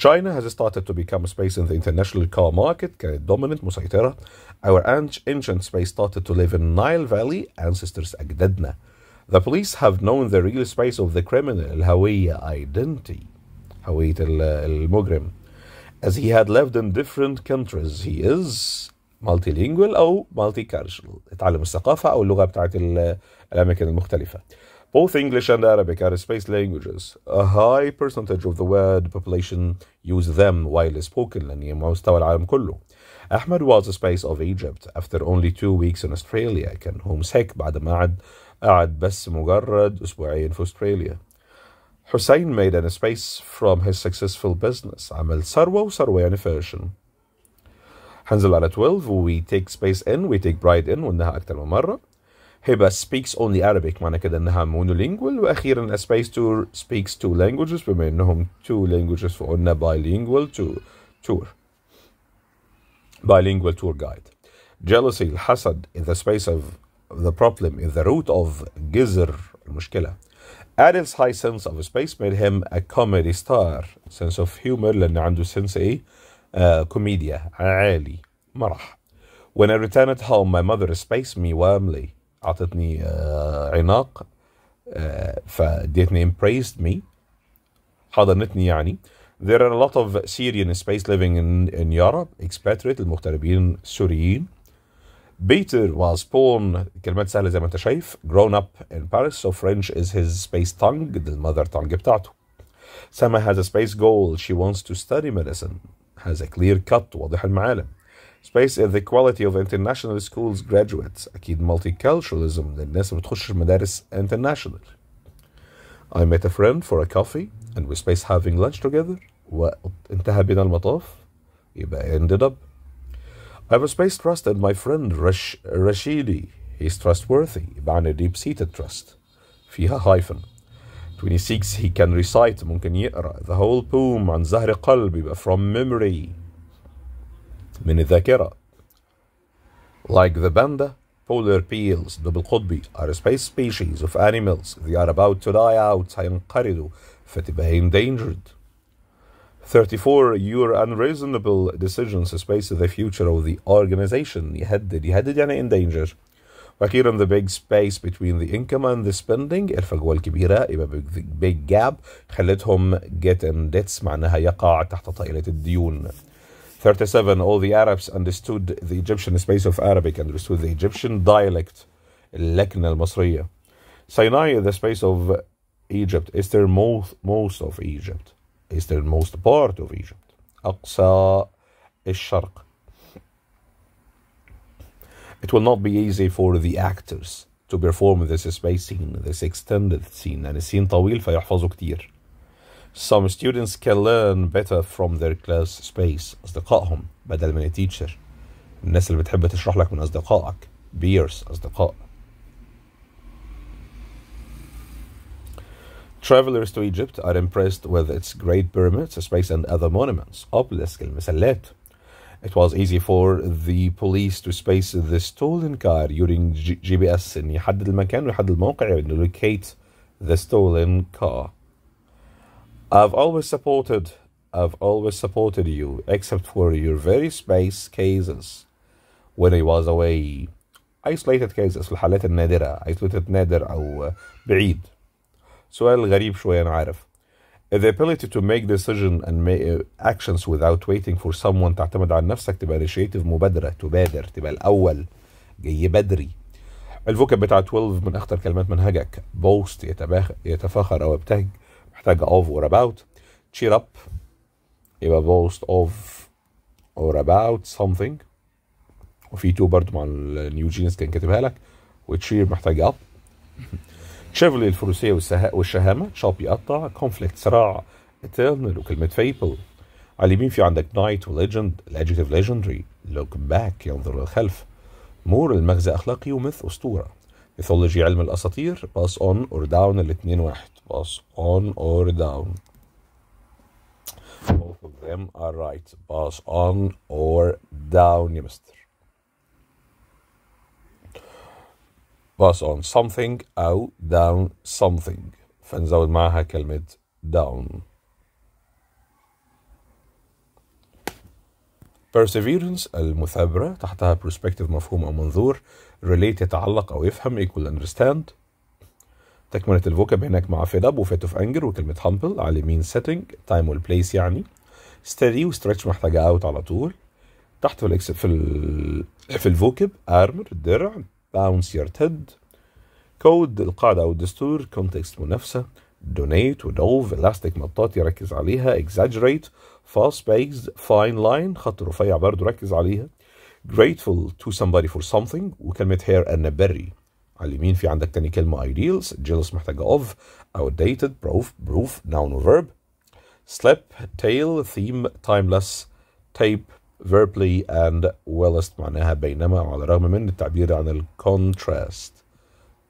China has started to become a space in the international car market كانت dominant مسيطرة our ancient space started to live in Nile Valley ancestors أجدادنا The police have known the real space of the criminal, Hawiya identity, هوية المجرم. Uh, As he had lived in different countries, he is multilingual or multicultural. اتعلم الثقافة أو اللغة بتاعت uh, الأماكن المختلفة. Both English and Arabic are space languages. A high percentage of the world population use them while spoken لأن مستوى the world. Ahmed was a space of Egypt after only two weeks in Australia. كان homesick بعد ما عد قعد بس مجرد أسبوعين في أستراليا حسين made an space from his successful business عمل ثروة وثروة يعني version هنزل على 12 we take space in we take pride in وإنها أكتر من مرة هبة speaks only Arabic معنى كده إنها monolingual وأخيرا a space tour speaks two languages بما إنهم two languages فقلنا bilingual to tour bilingual tour guide jealousy الحسد in the space of the problem is the root of جذر المشكلة. Adam's high sense of space made him a comedy star. Sense of humor لأن عنده sense إيه؟ uh, كوميديا مرح. When I returned at home my mother spaced me warmly. عطتني عناق فديتني embraced me حضنتني يعني. There are a lot of Syrian space living in, in Europe, expatriate المغتربين السوريين. Beter was born كلمات سهلة زي ما أنت شايف grown up in Paris so French is his space tongue the mother tongue بتاعته Sama has a space goal she wants to study medicine has a clear cut واضح المعالم Space is the quality of international schools graduates أكيد multiculturalism للناس اللي بتخش المدارس international I met a friend for a coffee and we space having lunch together وانتهى بنا المطاف يبقى ended up Hyperspace trusted my friend Rash Rashidi. He's trustworthy, a deep-seated trust. Via hyphen. 26 he can recite the whole poem on زهر قلب from memory من الذاكرة like the panda polar peels double Qudbi are a space species of animals they are about to die out هينقرضوا فتبقى endangered 34 your unreasonable decisions space the future of the organization had, يهدد يهدد يعني endanger واخيرا the big space between the income and the spending الفجوه الكبيره يبقى big, big gap خلتهم get in debts معناها يقع تحت طائله الديون 37 all the Arabs understood the Egyptian space of Arabic understood the Egyptian dialect اللكنة المصرية Sinai the space of Egypt is there most, most of Egypt is the most part of Egypt أقصى الشرق It will not be easy for the actors to perform this space scene, this extended scene, and a scene طويل فيحفظه كتير. Some students can learn better from their class space أصدقائهم بدل من teacher الناس اللي بتحب تشرح لك من أصدقائك peers أصدقاء Travelers to Egypt are impressed with its great pyramids, space, and other monuments, obelisk, It was easy for the police to space the stolen car during GPS and يحدد المكان ويحدد الموقع and locate the stolen car. I've always supported, I've always supported you, except for your very space cases when I was away. Isolated cases في الحالات النادرة, isolated نادر أو بعيد. سؤال غريب شوية أنا عارف the ability to make decision and make actions without waiting for someone تعتمد على نفسك تبقى initiative مبادرة تبادر تبقى الأول جاي بدري الفوكب بتاع 12 من أخطر كلمات منهجك boast يتفاخر أو يبتهج محتاج of or about cheer up يبقى boast of or about something وفي تو برضو مع النيو جينز كان كاتبها لك وتشير محتاج up شيفولي الفروسيه والشهامه شاب يقطع كونفليكت صراع اترنال وكلمه فيبل على اليمين في عندك نايت وليجند الادجيتيف ليجندري لوك باك ينظر للخلف مور المغزى اخلاقي وميث اسطوره ميثولوجي علم الاساطير باس اون اور داون الاثنين واحد باس اون اور داون both of them are right. Pass on or down, you mister. pass on something أو down something فنزود معها كلمة down perseverance المثابرة تحتها perspective مفهوم أو منظور relate يتعلق أو يفهم equal understand تكملة الفوكب هناك مع fed up و fit of anger وكلمة humble على مين setting time place يعني steady و stretch محتاجة out على طول تحت في الاكس في ال في الفوكب armor درع باونس يور تيد كود القاعدة أو الدستور كونتكست منافسة donate ودوف elastic مطاط يركز عليها exaggerate fast bakes fine line خط رفيع برضه ركز عليها grateful to somebody for something وكلمة hair أن بري على اليمين في عندك تاني كلمة ideals jealous محتاجة of outdated proof proof noun verb slap tail theme timeless tape verbally and whilst معناها بينما وعلى الرغم من التعبير عن ال contrast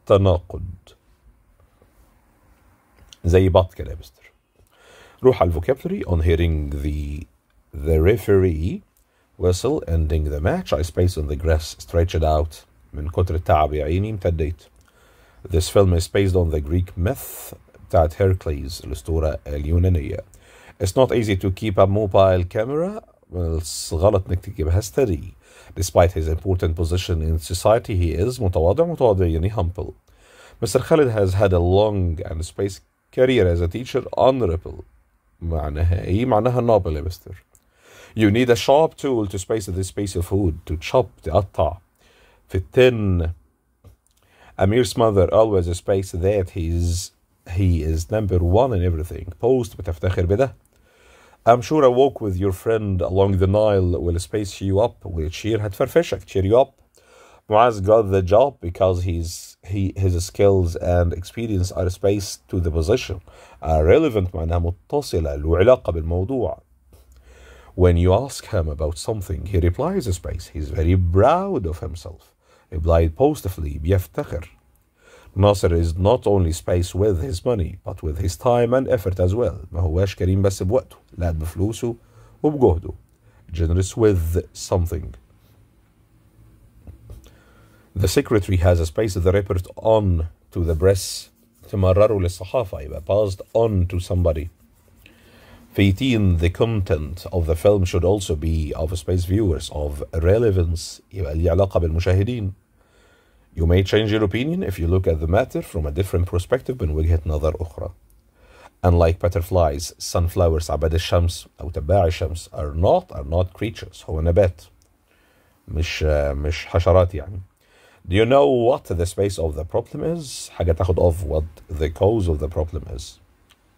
تناقض زي بعض كلابستر روح على vocabulary on hearing the the referee whistle ending the match I space on the grass stretched out من كتر التعب يا عيني امتديت This film is based on the Greek myth بتاعت هيركليز الأسطورة اليونانية It's not easy to keep a mobile camera الغلط انك تجيبها ثري despite his important position in society he is متواضع متواضع يعني humble Mr. Khalid has had a long and space career as a teacher honorable معناها ايه معناها noble يا مستر You need a sharp tool to space this space of food, to chop, تقطع. في التن. Amir's mother always space that he's he is number one in everything. Post بتفتخر بده. I'm sure a walk with your friend along the Nile will space you up, will cheer had cheer you up. Muaz got the job because he's, he, his skills and experience are spaced to the position A uh, relevant معناها متصلة له علاقة When you ask him about something he replies a space he's very proud of himself replied postively بيفتخر Nasser is not only space with his money but with his time and effort as well ما هواش كريم بس بوقته لا بفلوسه وبجهده generous with something the secretary has a space the report on to the press تمرره للصحافة يبقى passed on to somebody 18 the content of the film should also be of space viewers of relevance يبقى علاقة بالمشاهدين You may change your opinion if you look at the matter from a different perspective من وجهة نظر أخرى unlike butterflies, sunflowers, عباد الشمس أو تباع الشمس are not are not creatures هو نبات مش مش حشرات يعني. Do you know what the space of the problem is? حاجة تاخد off what the cause of the problem is.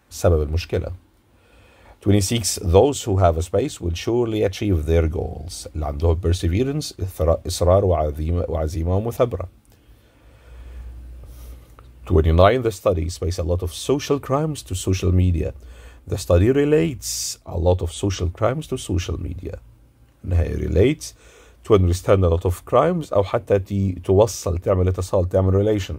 سبب المشكلة. 26 Those who have a space will surely achieve their goals. اللي عندهم perseverance إصرار وعزيمة وعزيمة ومثابرة. 29. The study space a lot of social crimes to social media. The study relates a lot of social crimes to social media. إنها relates to understand a lot of crimes أو حتى توصل تعمل اتصال تعمل relation.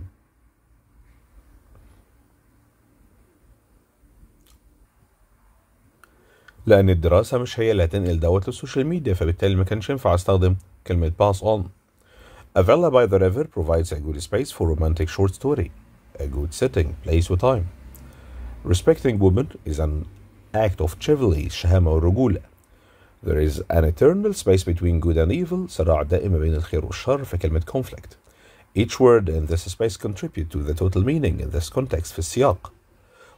لأن الدراسة مش هي اللي هتنقل دوت للسوشيال ميديا فبالتالي ما كانش ينفع أستخدم كلمة pass on. A Villa by the River provides a good space for romantic short story a good setting, place or time. Respecting women is an act of chivalry, shahama or rugula. There is an eternal space between good and evil, صراع دائم بين الخير والشر في كلمة conflict. Each word in this space contribute to the total meaning in this context في السياق.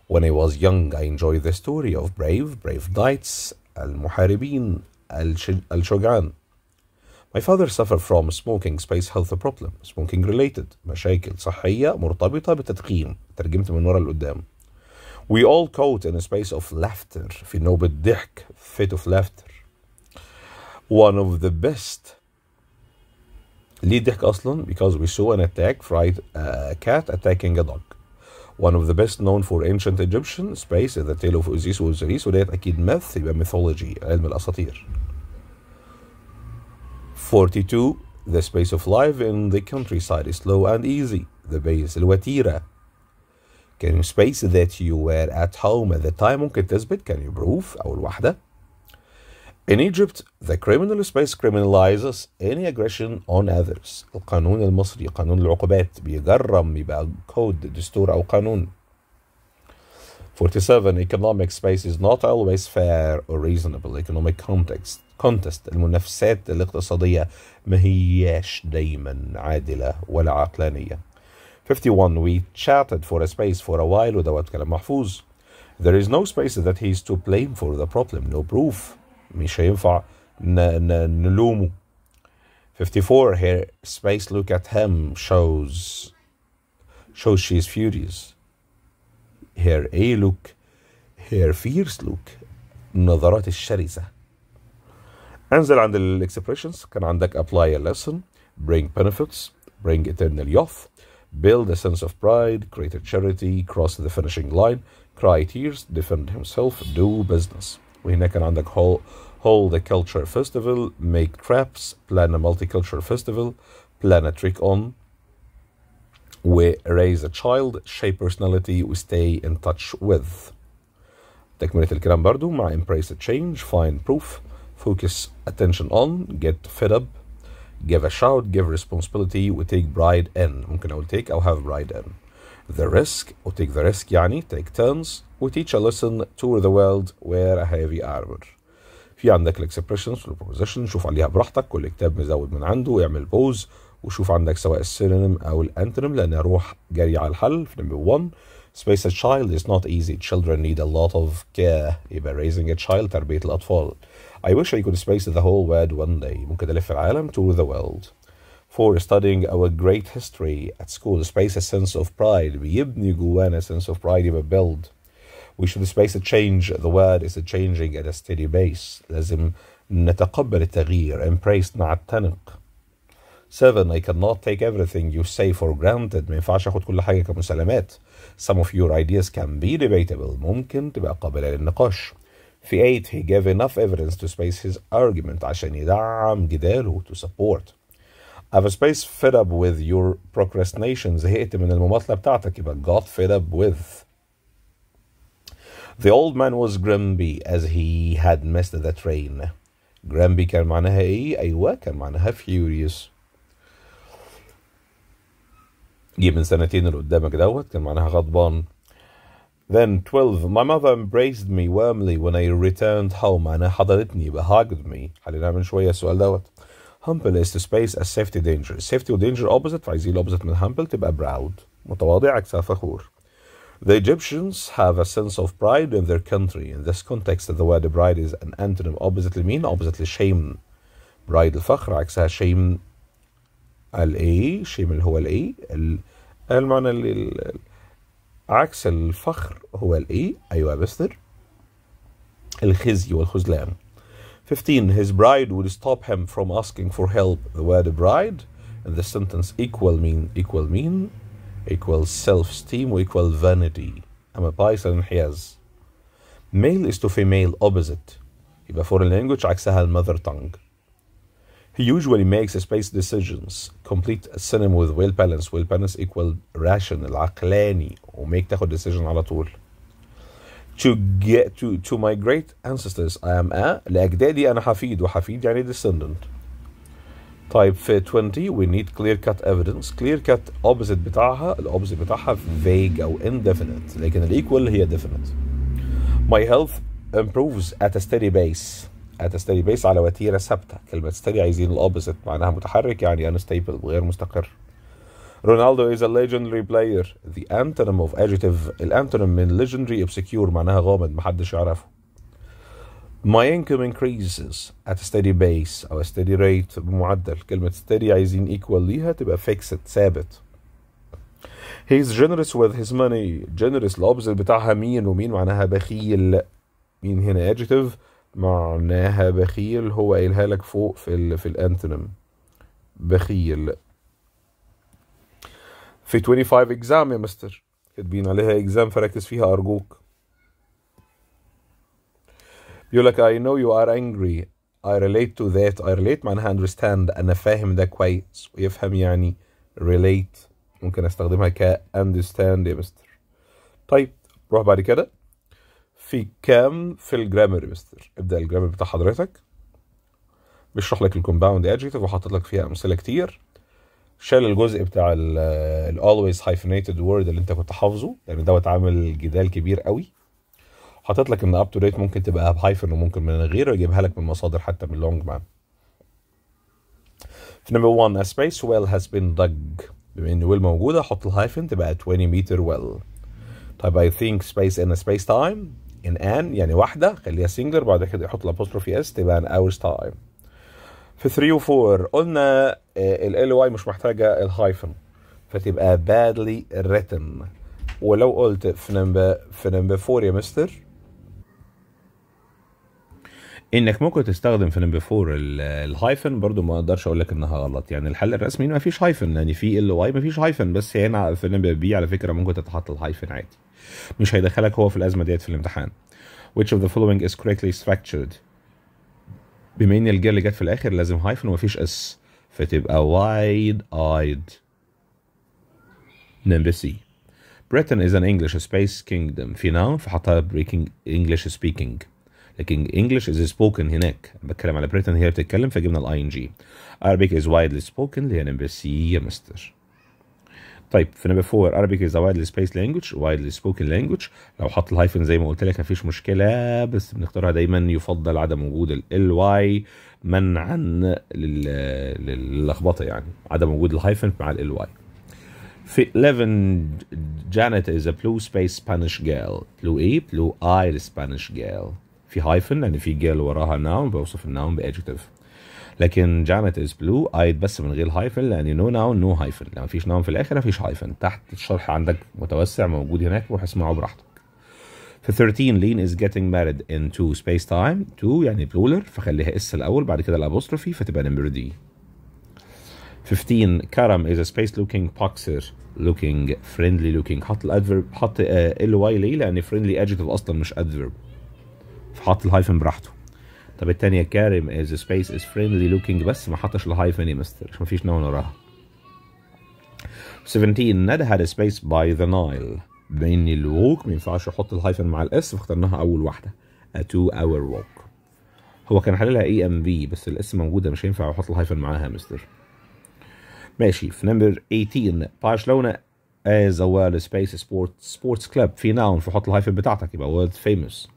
When I was young, I enjoyed the story of brave, brave knights, al-muharibin, al-shogan, my father suffered from smoking space health problem smoking related مشاكل صحية مرتبطة بتدخين. ترجمت من ورا لقدام We all caught in a space of laughter في نوبة ضحك fit of laughter One of the best ليه ضحك أصلا because we saw an attack fried a cat attacking a dog One of the best known for ancient Egyptian space is the tale of Osiris وأوزريس وديت أكيد myth يبقى mythology علم الأساطير 42. The space of life in the countryside is slow and easy. The base الوتيرة. Can you space that you were at home at the time ممكن تثبت can you prove أول واحدة. In Egypt, the criminal space criminalizes any aggression on others. القانون المصري قانون العقوبات بيجرم يبقى كود دستور أو قانون. 47. Economic space is not always fair or reasonable. Economic context. كونتست المنافسات الاقتصادية ما هياش دايما عادلة ولا عقلانية 51 we chatted for a space for a while وقت كلام محفوظ there is no space that he is to blame for the problem no proof مش هينفع نلومه 54 her space look at him shows shows she is furious her a look her fierce look نظرات الشرسة انزل عند الاكسبريشنز كان عندك apply a lesson bring benefits bring eternal youth build a sense of pride create a charity cross the finishing line cry tears defend himself do business وهنا كان عندك hold a culture festival, make traps, plan a multicultural festival, plan a trick on, we raise a child, shape personality, we stay in touch with. تكملة الكلام برضو مع embrace a change, find proof, focus attention on get fed up give a shout give responsibility We take bride in ممكن أقول take I'll have bride in the risk take the risk يعني take turns We teach a lesson tour the world wear a heavy armor في عندك الاكسبريشنز والبروبوزيشن شوف عليها براحتك كل كتاب مزود من عنده اعمل pose. وشوف عندك سواء السينونيم او الانتونيم لان روح جري على الحل في نمبر 1 space a child is not easy children need a lot of care يبقى raising a child تربيه الاطفال I wish I could space the whole world one day ممكن ألف العالم tour the world for studying our great history at school space a sense of pride بيبني جوانا sense of pride يبقى build we should space a change the world is a changing at a steady base لازم نتقبل التغيير embrace نعتنق 7 I cannot take everything you say for granted ما ينفعش اخد كل حاجه كمسلمات some of your ideas can be debatable ممكن تبقى قابله للنقاش في 8 he gave enough evidence to space his argument عشان يدعم جداله to support I've a space fed up with your procrastination زهقت من المماطلة بتاعتك يبقى got fed up with The old man was grumpy as he had missed the train grumpy كان معناها ايه؟ ايوه كان معناها furious جه من سنتين لقدامك دوت كان معناها غضبان then, 12, my mother embraced me warmly when I returned home and حضنتني hugged me علينا من شوية السؤال دوت humble is to space as safety danger safety or danger opposite فعايزين opposite من humble تبقى proud متواضع فخور The Egyptians have a sense of pride in their country. In this context, the word pride is an antonym opposite mean, opposite shame. Pride الفخر عكسها shame الايه shame اللي هو الايه المعنى اللي عكس الفخر هو الايه ايوه يا مستر الخزي والخذلان 15 his bride would stop him from asking for help the word bride in the sentence equal mean equal mean equal self-esteem equal vanity أما bias انحياز male is to female opposite يبقى foreign language عكسها mother tongue he usually makes space decisions complete synonym with well balance well balance equal rational عقلاني the تاخد decision على طول to get to to my great ancestors I am a لأجدادي أنا حفيد وحفيد يعني descendant Type 20 we need clear cut evidence clear cut opposite بتاعها The opposite بتاعها vague or indefinite لكن an equal هي definite my health improves at a steady pace هتستدي بيس على وتيره ثابته كلمه ستدي عايزين الاوبوزيت معناها متحرك يعني ستيبل غير مستقر رونالدو is a legendary player the antonym of adjective الانتونيم من legendary obscure معناها غامض محدش يعرفه My income increases at a steady base أو a steady rate بمعدل كلمة steady عايزين equal ليها تبقى fixed ثابت He is generous with his money generous الأوبزيت بتاعها مين ومين معناها بخيل مين هنا adjective معناها بخيل هو قايلها لك فوق في الـ في الانتونم بخيل في 25 اكزام يا مستر كاتبين عليها اكزام فركز فيها ارجوك بيقول لك I know you are angry I relate to that I relate معناها understand أنا فاهم ده كويس ويفهم يعني relate ممكن أستخدمها ك understand يا مستر طيب روح بعد كده في كام في الجرامر مستر ابدا الجرامر بتاع حضرتك بيشرح لك الكومباوند ادجكتيف وحاطط لك فيها امثله كتير شال الجزء بتاع ال always hyphenated word اللي انت كنت حافظه لان يعني دوت عامل جدال كبير قوي حاطط لك ان اب تو ديت ممكن تبقى بهايفن وممكن من غيره يجيبها لك من مصادر حتى من لونج مان في نمبر 1 ا سبيس ويل هاز بين دج بما ان ويل موجوده حط الهايفن تبقى 20 متر ويل طيب اي ثينك سبيس ان سبيس تايم ان ان يعني واحده خليها سنجلر بعد كده يحط الابوستروفي اس تبقى ان اورز تايم في 3 و4 قلنا آه، ال واي مش محتاجه الهايفن فتبقى بادلي ريتن ولو قلت في نمبر في نمبر 4 يا مستر انك ممكن تستخدم في نمبر 4 الهايفن برضو ما اقدرش اقول لك انها غلط يعني الحل الرسمي ما فيش هايفن يعني في ال واي ما فيش هايفن بس هنا في نمبر بي على فكره ممكن تتحط الهايفن عادي مش هيدخلك هو في الازمه ديت في الامتحان which of the following is correctly structured بما ان الجير اللي جت في الاخر لازم هايفن ومفيش اس فتبقى wide eyed number C Britain is an English space kingdom في noun فحطها breaking English speaking لكن English is spoken هناك بتكلم على Britain هي بتتكلم فجبنا ال ing Arabic is widely spoken اللي هي number C يا مستر طيب في بفور عربي Arabic is a widely spaced language widely لو حط الهايفن زي ما قلت لك مفيش مشكله بس بنختارها دايما يفضل عدم وجود ال واي منعا للخبطه يعني عدم وجود الهايفن مع ال واي في 11 جانيت is a blue space Spanish girl blue ايه blue eyed Spanish girl في هايفن لان يعني في جيل وراها ناون بوصف الناون بادجكتيف لكن جانت از بلو ايد بس من غير هايفن لان نو ناو نو هايفن لو مفيش ناو في الاخر مفيش هايفن تحت الشرح عندك متوسع موجود هناك روح اسمعه براحتك في 13 لين جيتنج ماريد ان تو سبيس تايم تو يعني بلولر فخليها اس الاول بعد كده الابوستروفي فتبقى نمبر دي 15 كرم is a space looking boxer looking friendly looking حط الادفيرب حط ال واي آه، ليه لان friendly adjective اصلا مش adverb فحط الهايفن براحته طب الثانيه كارم از سبيس از فريندلي لوكينج بس ما حطش الهايفن يا مستر ما مفيش نون وراها 17 ندى هاد سبيس باي ذا نايل بين الووك ما ينفعش احط الهايفن مع الاس فاخترناها اول واحده a two hour walk هو كان حللها اي ام بي بس الاس موجوده مش هينفع احط الهايفن معاها يا مستر ماشي في نمبر 18 برشلونه از ا وورلد سبيس سبورتس سبورتس كلوب في ناون فحط الهايفن بتاعتك يبقى وورلد فيموس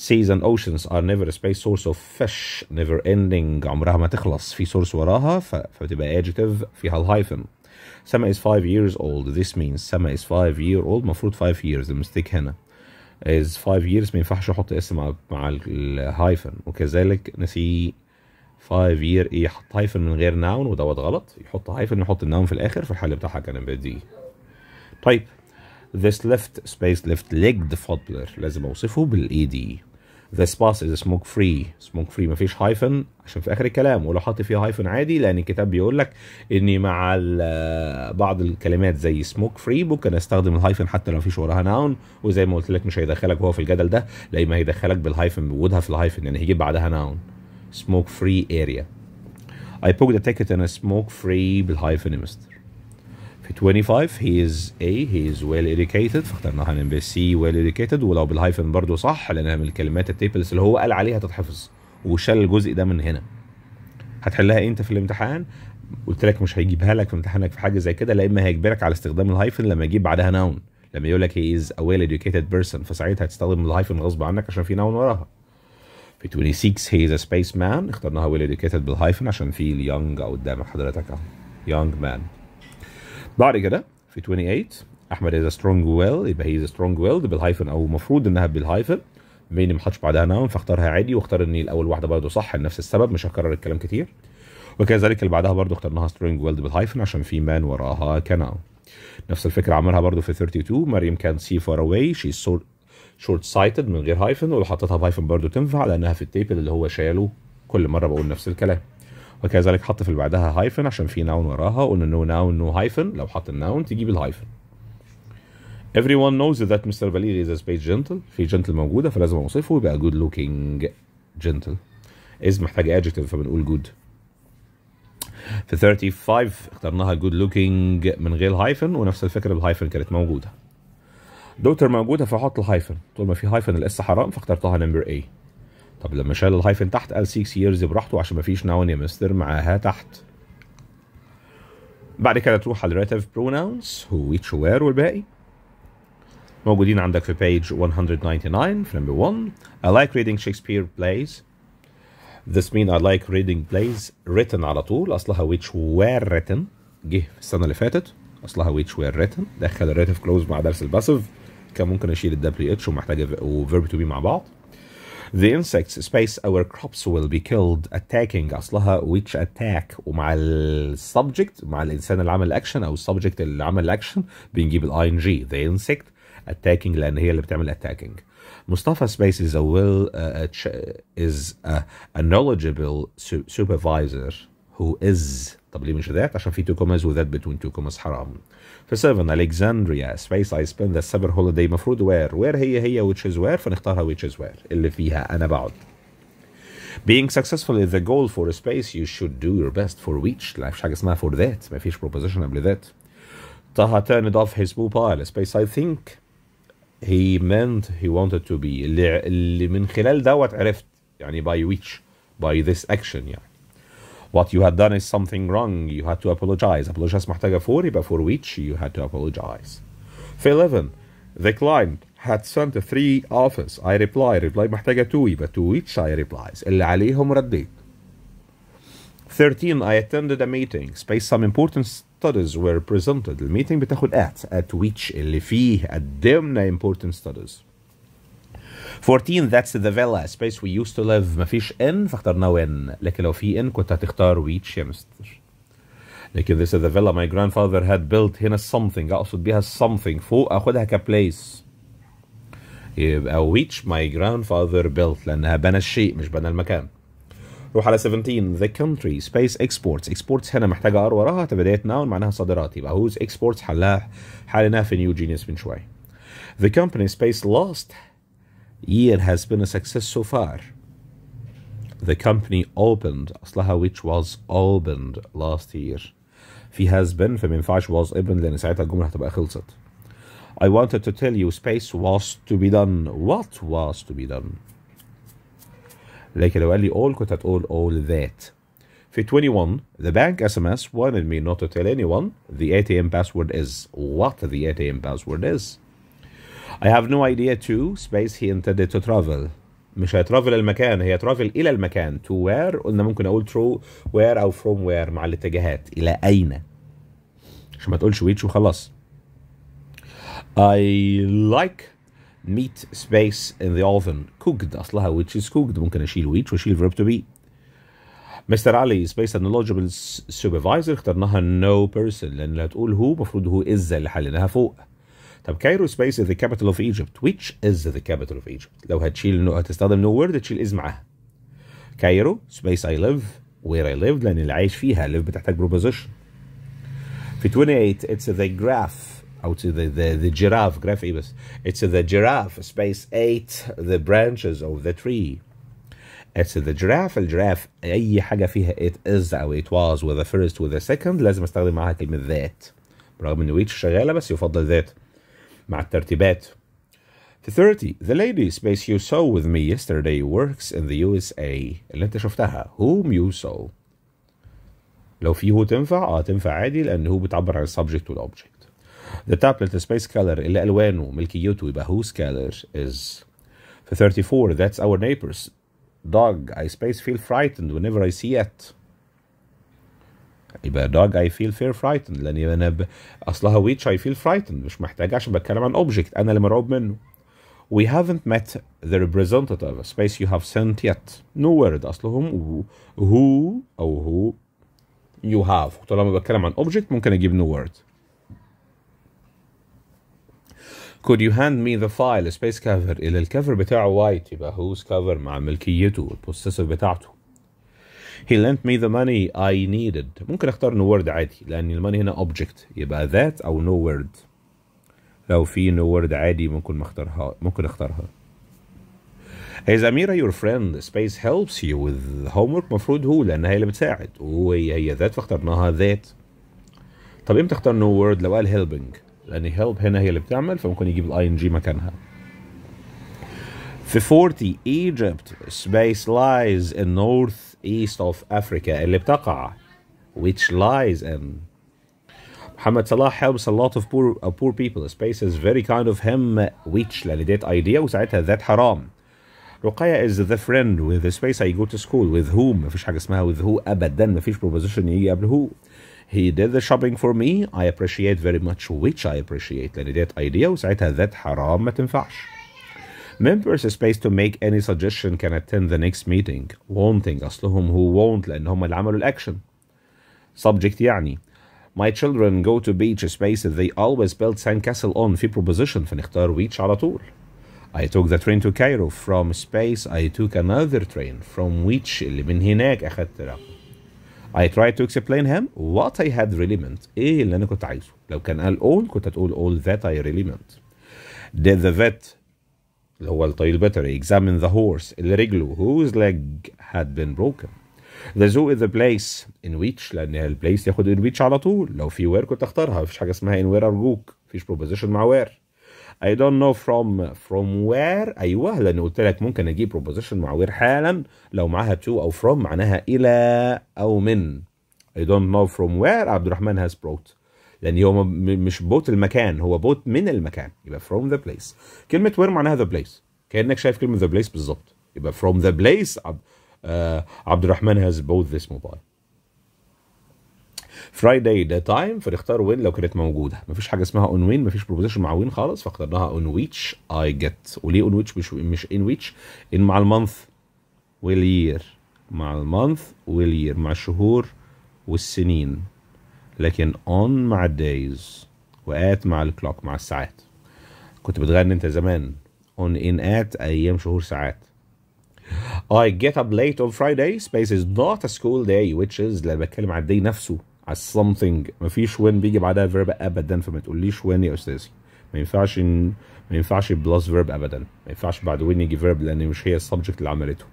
seas and oceans are never a space source of fish never ending عمرها ما تخلص في source وراها فبتبقى adjective فيها الهايفن Sama is five years old this means Sama is five year old مفروض five years المستيك هنا is five years ما ينفعش احط اسم مع مع الهايفن وكذلك نسي five year إيه، يحط هايفن من غير نون ودوت غلط يحط هايفن يحط الناون في الاخر في الحل بتاعها كان بدي طيب this left space left legged فضلر لازم اوصفه بالاي دي ذا سباس از سموك فري سموك فري مفيش هايفن عشان في اخر الكلام ولو حاطط فيها هايفن عادي لان الكتاب بيقول لك اني مع بعض الكلمات زي سموك فري ممكن استخدم الهايفن حتى لو مفيش وراها ناون وزي ما قلت لك مش هيدخلك هو في الجدل ده لا ما هيدخلك بالهايفن بوجودها في الهايفن يعني هيجيب بعدها ناون سموك فري اريا I booked the ticket in a smoke free بالهايفن في 25 هي از اي هي از ويل educated فاخترناها من بي سي ويل educated ولو بالهايفن برضو صح لانها من الكلمات التيبلز اللي هو قال عليها تتحفظ وشال الجزء ده من هنا هتحلها انت في الامتحان قلت لك مش هيجيبها لك في امتحانك في حاجه زي كده لا اما هيجبرك على استخدام الهايفن لما يجيب بعدها ناون لما يقول لك هي از ا ويل educated بيرسون فساعتها هتستخدم الهايفن غصب عنك عشان في ناون وراها في 26 هي از ا سبيس مان اخترناها ويل educated بالهايفن عشان في اليونج قدام حضرتك اهو يونج مان بعد كده في 28 احمد از سترونج ويل يبقى هي از سترونج ويلد بالهايفن او المفروض انها بالهايفن ميني ما حطش بعدها نون فاختارها عادي واختار ان الاول واحده برضه صح لنفس السبب مش هكرر الكلام كتير وكذلك اللي بعدها برضه اخترناها سترونج ويلد بالهايفن عشان في مان وراها كان نفس الفكره عملها برضه في 32 مريم كان سي فار اواي شي شورت سايتد من غير هايفن ولو حطيتها بهايفن برضه تنفع لانها في التيبل اللي هو شاله كل مره بقول نفس الكلام وكذلك حط في اللي بعدها هايفن عشان في ناون وراها قلنا نو ناون نو هايفن لو حط الناون تجيب الهايفن everyone knows that Mr. Valeri is a space gentle في gentle موجودة فلازم اوصفه يبقى good looking gentle is محتاجة adjective فبنقول good في 35 اخترناها good looking من غير هايفن ونفس الفكرة بالهايفن كانت موجودة دوتر موجودة فحط الهايفن طول ما في هايفن الاس حرام فاخترتها نمبر اي. طب لما شال الهايفن تحت قال 6 years براحته عشان مفيش ناون يا مستر معاها تحت بعد كده تروح على الريلاتيف بروناونز هو which where والباقي موجودين عندك في page 199 في number 1 I like reading Shakespeare plays This mean I like reading plays written على طول اصلها which were written جه في السنه اللي فاتت اصلها which were written دخل الريتيف كلوز مع درس الباسف كان ممكن اشيل ال اتش ومحتاج وفيرب تو بي مع بعض The insects space our crops will be killed attacking أصلها which attack ومع ال subject مع الإنسان اللي عمل action أو subject اللي عمل action بنجيب ال ing the insect attacking لأن هي اللي بتعمل attacking. Mustafa Space is a will uh, uh is a, a knowledgeable su supervisor who is طب ليه مش ذات عشان في two وذات between two commas حرام فسيفن الكسندريا سبيس اي سبند ذا سمر هوليداي المفروض وير وير هي هي which is where فنختارها which is where اللي فيها انا بقعد Being successful is the goal for a space you should do your best for which لا مفيش حاجه اسمها for that مفيش proposition قبل that طه turned off his mobile space I think he meant he wanted to be اللي, اللي من خلال دوت عرفت يعني by which by this action يعني what you had done is something wrong. You had to apologize. Apologize, محتاجة for before for which you had to apologize. في 11 the client had sent a three offers. I reply. Reply محتاجة to but to which I replies. اللي عليهم رديت. 13 I attended a meeting. Space some important studies were presented. The meeting بتاخد at at which اللي فيه قدمنا important studies. 14 that's the villa space we used to live فيش ان فاخترنا وين لكن لو في ان كنت هتختار ويتش يا مستر لكن this is the villa my grandfather had built هنا something اقصد بيها something فوق اخدها كبليس يبقى which my grandfather built لانها بنى الشيء مش بنى المكان روح على 17 the country space exports exports هنا محتاجه ار وراها تبدايه ناون معناها صادرات يبقى whose exports حلها حال في نيو جينيس من شويه the company space lost year has been a success so far. The company opened أصلها which was opened last year He has been فما ينفعش was opened لأن خلصت. I wanted to tell you space was to be done. What was to be done? Like لو قال لي all كنت all that. For 21 the bank SMS wanted me not to tell anyone the ATM password is what the ATM password is. I have no idea to space he intended to travel مش هيترافل المكان هي ترافل الى المكان to where قلنا ممكن اقول to where او from where مع الاتجاهات الى اين عشان ما تقولش which وخلاص I like meat space in the oven cooked اصلها which is cooked ممكن اشيل which واشيل verb to be مستر علي سبيس ان لوجيبل سوبرفايزر اخترناها نو no بيرسون لان لو هتقول هو المفروض هو از اللي حللناها فوق طب كايرو سبيس از ذا كابيتال اوف ايجيبت which is the capital of Egypt لو هتشيل هتستخدم نو وورد تشيل از معاها كايرو سبيس اي ليف وير اي ليف لان اللي عايش فيها live بتحتاج بروبوزيشن في 28 اتس ذا جراف او to the the the giraffe graph ايه بس it's the giraffe space 8 the branches of the tree it's the giraffe الجراف اي حاجه فيها it is او it was with the first with the second لازم استخدم معاها كلمه ذات برغم ان which شغاله بس يفضل ذات Matter Tibet. The 30 The lady space you saw with me yesterday works in the USA اللي انت whom you saw لو فيه هو تنفع اه تنفع عادي لان هو بتعبر عن to object. The tablet space color اللي الوانه ملكيته يبقى whose color is the 34 That's our neighbors dog I space feel frightened whenever I see it يبقى dog I feel fear frightened لان انا ب... اصلها which I feel frightened مش محتاج عشان بتكلم عن object انا اللي مرعوب منه We haven't met the representative space you have sent yet. No word اصلهم who او who you have طالما بتكلم عن object ممكن اجيب no word. could you hand me the file space cover الى الكفر بتاعه white يبقى whose cover مع ملكيته البوسيسيف بتاعته He lent me the money I needed ممكن اختار no word عادي لان الماني هنا object يبقى that او no word لو في no word عادي ممكن ما اختارها ممكن اختارها Is Amira your friend? Space helps you with homework مفروض هو لان هي اللي بتساعد وهي هي ذات فاخترناها ذات طب امتى اختار no word لو قال helping لأن help هنا هي اللي بتعمل فممكن يجيب ال ing مكانها في 40 Egypt space lies in north east of Africa اللي بتقع which lies in Muhammad helps a lot of poor uh, poor people. the space is very kind of him which لأن that idea وساعتها that حرام. رقية is the friend with the space I go to school with whom مفيش حاجة اسمها with who أبدا مفيش proposition يجي قبل who. He did the shopping for me I appreciate very much which I appreciate لأن that idea وساعتها that حرام ما تنفعش members space to make any suggestion can attend the next meeting wanting أصلهم who won't لأن هم اللي عملوا الأكشن subject يعني My children go to beach space they always build sandcastle on في proposition فنختار which على طول I took the train to Cairo from space I took another train from which اللي من هناك أخدت رقم I tried to explain him what I had really meant ايه اللي انا كنت عايزه لو كان قال all كنت هتقول all that I really meant did the vet اللي هو الطويل بيتر examine the horse اللي رجله whose leg had been broken the zoo is the place in which لان البليس ياخد in which على طول لو في where كنت اختارها مفيش حاجه اسمها in where ارجوك مفيش proposition مع where I don't know from from where ايوه لان قلت لك ممكن اجيب proposition مع where حالا لو معاها to او from معناها الى او من I don't know from where عبد الرحمن has brought لان هو مش بوت المكان هو بوت من المكان يبقى فروم ذا بليس كلمه وير معناها ذا بليس كانك شايف كلمه ذا بليس بالظبط يبقى فروم ذا بليس عبد, الرحمن هاز بوت ذيس موبايل فرايداي ذا تايم فنختار وين لو كانت موجوده مفيش حاجه اسمها اون وين مفيش بروبوزيشن مع وين خالص فاخترناها اون ويتش اي جيت وليه اون ويتش مش مش ان ويتش ان مع المانث والير مع المانث والير مع الشهور والسنين لكن on مع الدايز وات مع الكلوك مع الساعات كنت بتغني انت زمان on in at ايام شهور ساعات I get up late on Friday space is not a school day which is لما بتكلم على الداي نفسه على something مفيش when بيجي بعدها فيرب ابدا فما تقوليش when يا استاذي ما ينفعش ما ينفعش بلس فيرب ابدا ما ينفعش بعد وين يجي فيرب لان مش هي السبجكت اللي عملته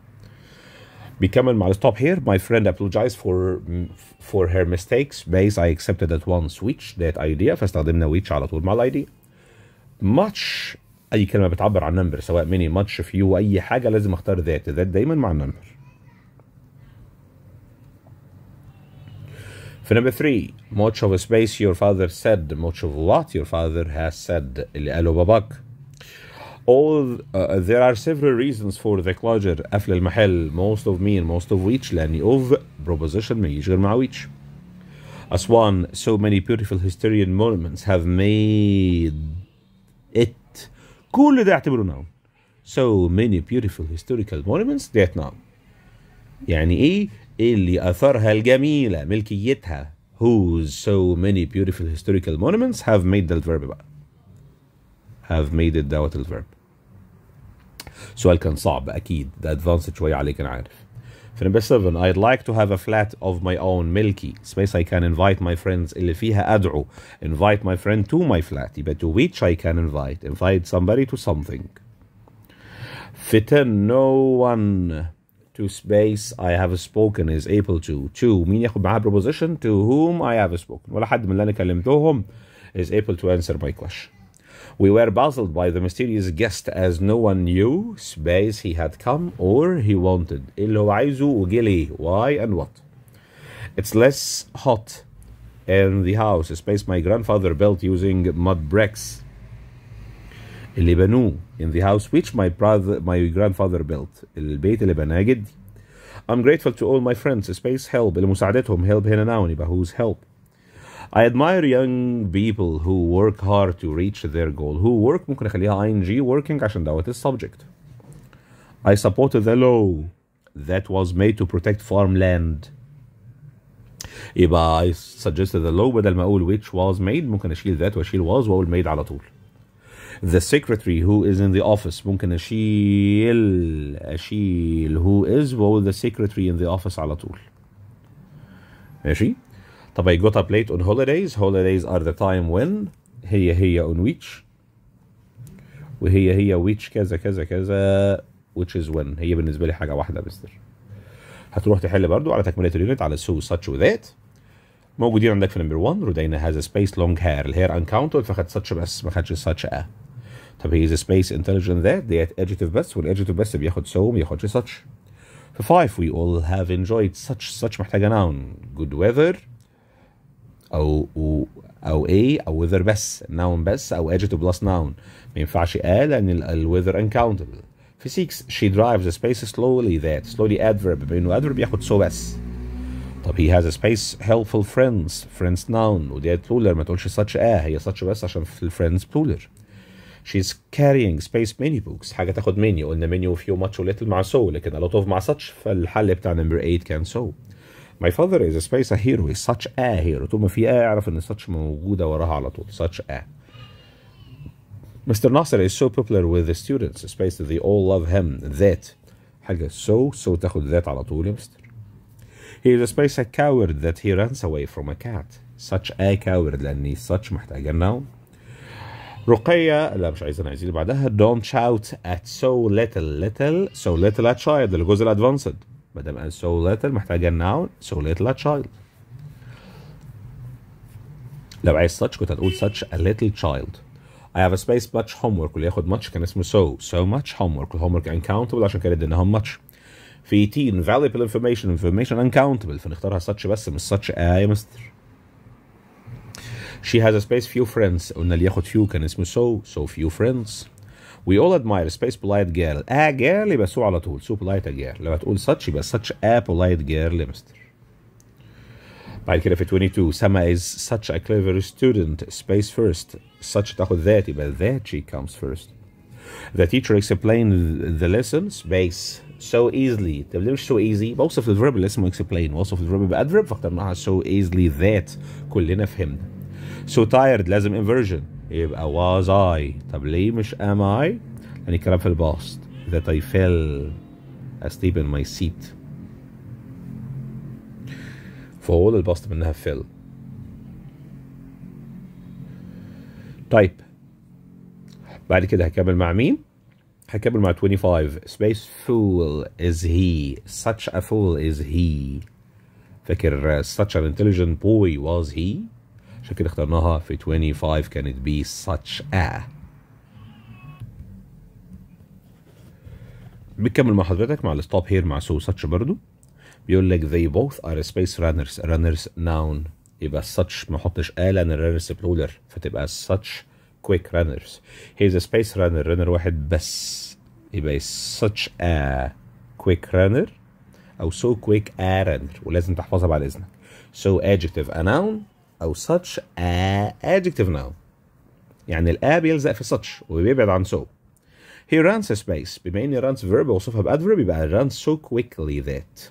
Becoming my stop here. my friend apologized for mm, for her mistakes base I accepted at once which that idea فاستخدمنا which على طول مع الايديا much اي كلمه بتعبر عن نمبر سواء ميني ماتش فيو اي حاجه لازم اختار ذات ذات دايما مع number. في number 3 much of space your father said much of what your father has said اللي قاله باباك all uh, uh, there are several reasons for the closure قفل المحل most of me and most of which لأن of proposition ما مع which as one so many beautiful historical monuments have made it كل ده اعتبره noun so many beautiful historical monuments that noun يعني ايه اللي اثرها الجميله ملكيتها whose so many beautiful historical monuments have made the verb have made it دوت الفيرب سؤال كان صعب اكيد ده advanced شويه عليك انا عارف في number 7 I'd like to have a flat of my own milky, space I can invite my friends اللي فيها أدعو invite my friend to my flat but to which I can invite invite somebody to something في 10 no one to space I have spoken is able to to مين ياخد معاها preposition to whom I have spoken ولا حد من اللي أنا كلمتهم is able to answer my question we were puzzled by the mysterious guest as no one knew space he had come or he wanted اللي هو why and what. It's less hot in the house a space my grandfather built using mud bricks in the house which my brother my grandfather built I'm grateful to all my friends space help لمساعدتهم help هنا now by whose help I admire young people who work hard to reach their goal who work ممكن اخليها ing working عشان دوت subject I supported the law that was made to protect farmland يبقى I suggested the law بدل ما اقول which was made ممكن اشيل that واشيل was واقول made على طول the secretary who is in the office ممكن اشيل اشيل who is واقول the secretary in the office على طول ماشي طب I got up late on holidays holidays are the time when هي هي on which وهي هي which كذا كذا كذا which is when هي بالنسبة لي حاجة واحدة مستر هتروح تحل برضو على تكملة اليونت على so such وذات موجودين عندك في نمبر 1 رودينا هاز سبيس لونج هير الهير uncounted فخد such بس ما خدش such a طب هي از سبيس انتليجنت ذات ديت ادجيتيف بس والادجيتيف بس بياخد سو ما ياخدش such في 5 we all have enjoyed such such محتاجة noun good weather او او او ايه او وذر بس ناون بس او اجت بلس ناون ما ينفعش ايه لان الويذر انكاونتبل في سيكس she drives a space slowly that slowly adverb بينه adverb ياخد سو بس طب هي has a space helpful friends friends noun ودي بلولر آية ما تقولش such ايه هي such بس عشان في الفريندز بلولر she's carrying space many books حاجه تاخد many قلنا many وفيو ماتش وليتل مع سو so. لكن a lot of مع such فالحل بتاع نمبر 8 كان سو so. My father is a space a hero is such a hero طول ما في a اعرف ان such موجودة وراها على طول such a Mr. Nasser is so popular with the students especially space they all love him that حاجة so so تاخد that على طول يا مستر He is a space a coward that he runs away from a cat such a coward is such محتاجة noun رقية لا مش عايزين عايزين اللي بعدها don't shout at so little little so little a child الجزء الادفانسد بدل ما so little محتاجة الناون so little a child لو عايز such كنت هتقول such a little child I have a space much homework واللي ياخد much كان اسمه so so much homework homework uncountable عشان كده اديناهم much في teen valuable information information uncountable فنختارها such بس مش such a يا مستر She has a space few friends قلنا اللي ياخد few كان اسمه so so few friends We all admire space polite girl. A ah, girl يبقى سو على طول. سو polite a girl. لما تقول such يبقى such a polite girl يا مستر. بعد كده في 22 Sama is such a clever student. Space first. Such تاخد that يبقى that she comes first. The teacher explained the lesson space so easily. طب ليه مش so easy؟ بوصف الفيرب اللي اسمه explain. وصف الفيرب بأدفيرب فاخترناها so easily that كلنا فهمنا. So tired لازم inversion. يبقى was I طب ليه مش am I لأن الكلام في الباست that I fell asleep in my seat فول الباست منها fell طيب بعد كده هكمل مع مين هكمل مع 25 space fool is he such a fool is he فاكر such an intelligent boy was he عشان كده اخترناها في 25 كانت بي such a بنكمل مع حضرتك مع الستوب هير مع سو such برضو بيقول لك they both are space runners runners noun يبقى such ما حطش a لان runners plural فتبقى such quick runners he is a space runner runner واحد بس يبقى such a quick runner او so quick a runner ولازم تحفظها بعد اذنك so adjective a noun أو such a adjective noun يعني الآ بيلزق في such وبيبعد عن so He runs a space بما إن runs verb وصفها بأدفرب يبقى runs so quickly that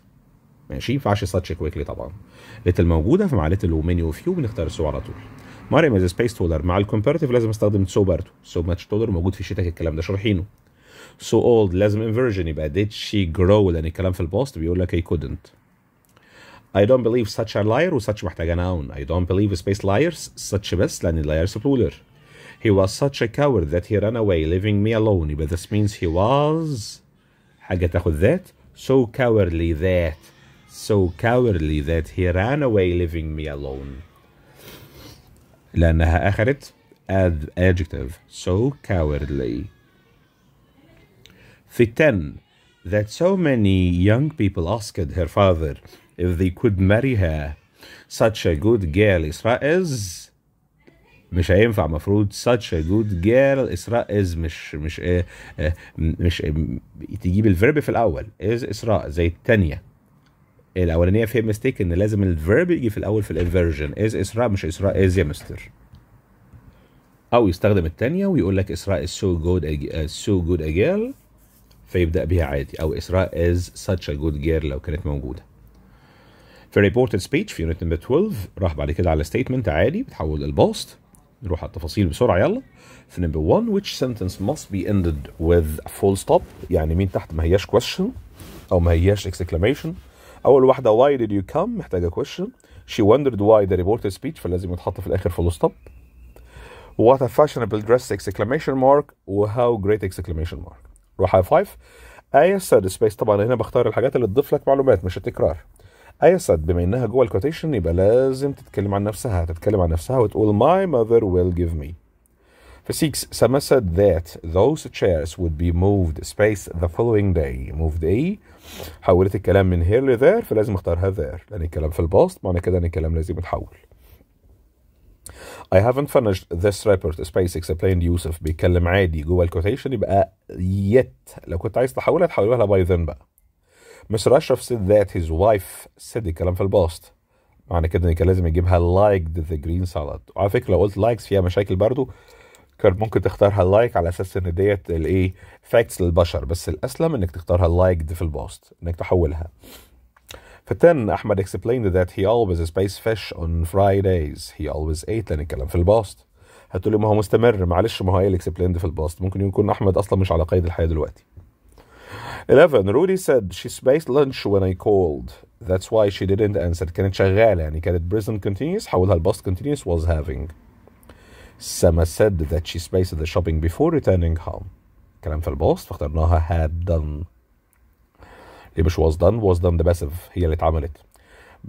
ماشي ما ينفعش such quickly طبعا little موجودة فمع little اللي مني وفيو بنختار so على طول مريم از سبيس تولر مع الكومبيرتيف لازم استخدم so برضه so much تولر موجود في شتك الكلام ده شارحينه so old لازم inversion يبقى did she grow لأن الكلام في الباست بيقول لك I couldn't I don't believe such a liar such a noun I don't believe space liars such بس لأن liars plural He was such a coward that he ran away leaving me alone but this means he was حاجة تاخد that so cowardly that so cowardly that he ran away leaving me alone لأنها أخذت adjective so cowardly في 10 that so many young people asked her father if they could marry her such a good girl Isra is مش هينفع مفروض such a good girl إسراء is مش مش إيه مش إيه تجيب الفيرب في الأول is إسراء زي التانية الأولانية فيها ميستيك إن لازم الفيرب يجي في الأول في الانفيرجن is إسراء مش إسراء is يا مستر أو يستخدم التانية ويقول لك إسراء is so good a, so good a girl فيبدأ بيها عادي أو إسراء is such a good girl لو كانت موجودة في reported speech في يونت نمبر 12 راح بعد كده على statement عادي بتحول للبوست نروح على التفاصيل بسرعة يلا في نمبر 1 which sentence must be ended with full stop يعني مين تحت ما هياش question أو ما هياش exclamation أول واحدة why did you come محتاجة question she wondered why the reported speech فلازم يتحط في الآخر full stop what a fashionable dress exclamation mark و how great exclamation mark روح فايف اي ايسد سبيس طبعا هنا بختار الحاجات اللي تضيف لك معلومات مش التكرار اي ايسد بما انها جوه الكوتيشن يبقى لازم تتكلم عن نفسها تتكلم عن نفسها وتقول ماي ماذر ويل جيف مي في 6 سما said ذات ذوز تشيرز وود بي موفد سبيس ذا فولوينج داي موفد اي حولت الكلام من هير لذير فلازم اختارها ذير لان الكلام في الباست معنى كده ان الكلام لازم يتحول I haven't finished this report space explained Yusuf بيتكلم عادي جوه الكوتيشن يبقى يت لو كنت عايز تحولها تحولها لباي ذن بقى مستر اشرف said that his wife said الكلام في الباست معنى كده ان كان لازم يجيبها liked the green salad وعلى فكره لو قلت لايكس فيها مشاكل برضو كان ممكن تختارها لايك على اساس ان ديت الايه فاكتس للبشر بس الاسلم انك تختارها لايكد في الباست انك تحولها فالتن أحمد explained that he always spiced fish on Fridays he always ate لأن الكلام في الباست هتقولي ما هو مستمر معلش ما هو قايل explained في الباست ممكن يكون أحمد أصلا مش على قيد الحياة دلوقتي 11 Rudy said she spaced lunch when I called that's why she didn't answer كانت شغالة يعني كانت present continuous حولها الباست continuous was having Sama said that she spaced the shopping before returning home كلام في الباست فاخترناها had done which was done was done the best of هي اللي اتعملت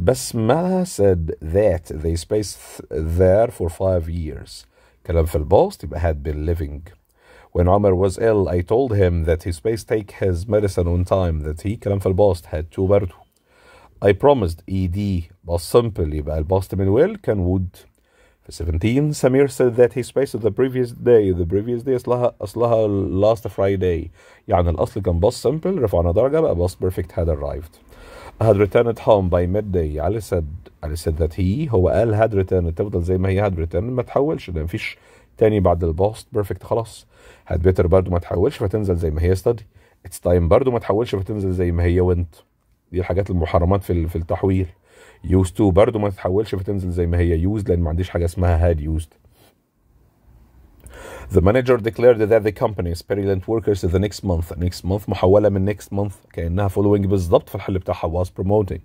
Basmala said that they spaced there for five years كلام في الباست يبقى had been living When Omar was ill, I told him that his space take his medicine on time, that he, كلام في الباست, had to برضه. I promised ED, بس simple يبقى الباست من will كان would. في 17 سمير said that he spaced the previous day the previous day اصلها اصلها last Friday يعني الاصل كان باص simple رفعنا درجه بقى باص perfect had arrived had returned home by midday علي said علي said that he هو قال had returned تفضل زي ما هي had returned ما تحولش لان مفيش تاني بعد الباست بيرفكت خلاص had better برضه ما تحولش فتنزل زي ما هي study it's time برضه ما تحولش فتنزل زي ما هي went دي الحاجات المحرمات في في التحويل يوز تو برضه ما تتحولش فتنزل زي ما هي يوز لان ما عنديش حاجه اسمها هاد يوزد The manager declared that the company is perilant workers in the next month next month محولة من next month كأنها following بالظبط في الحل بتاعها was promoting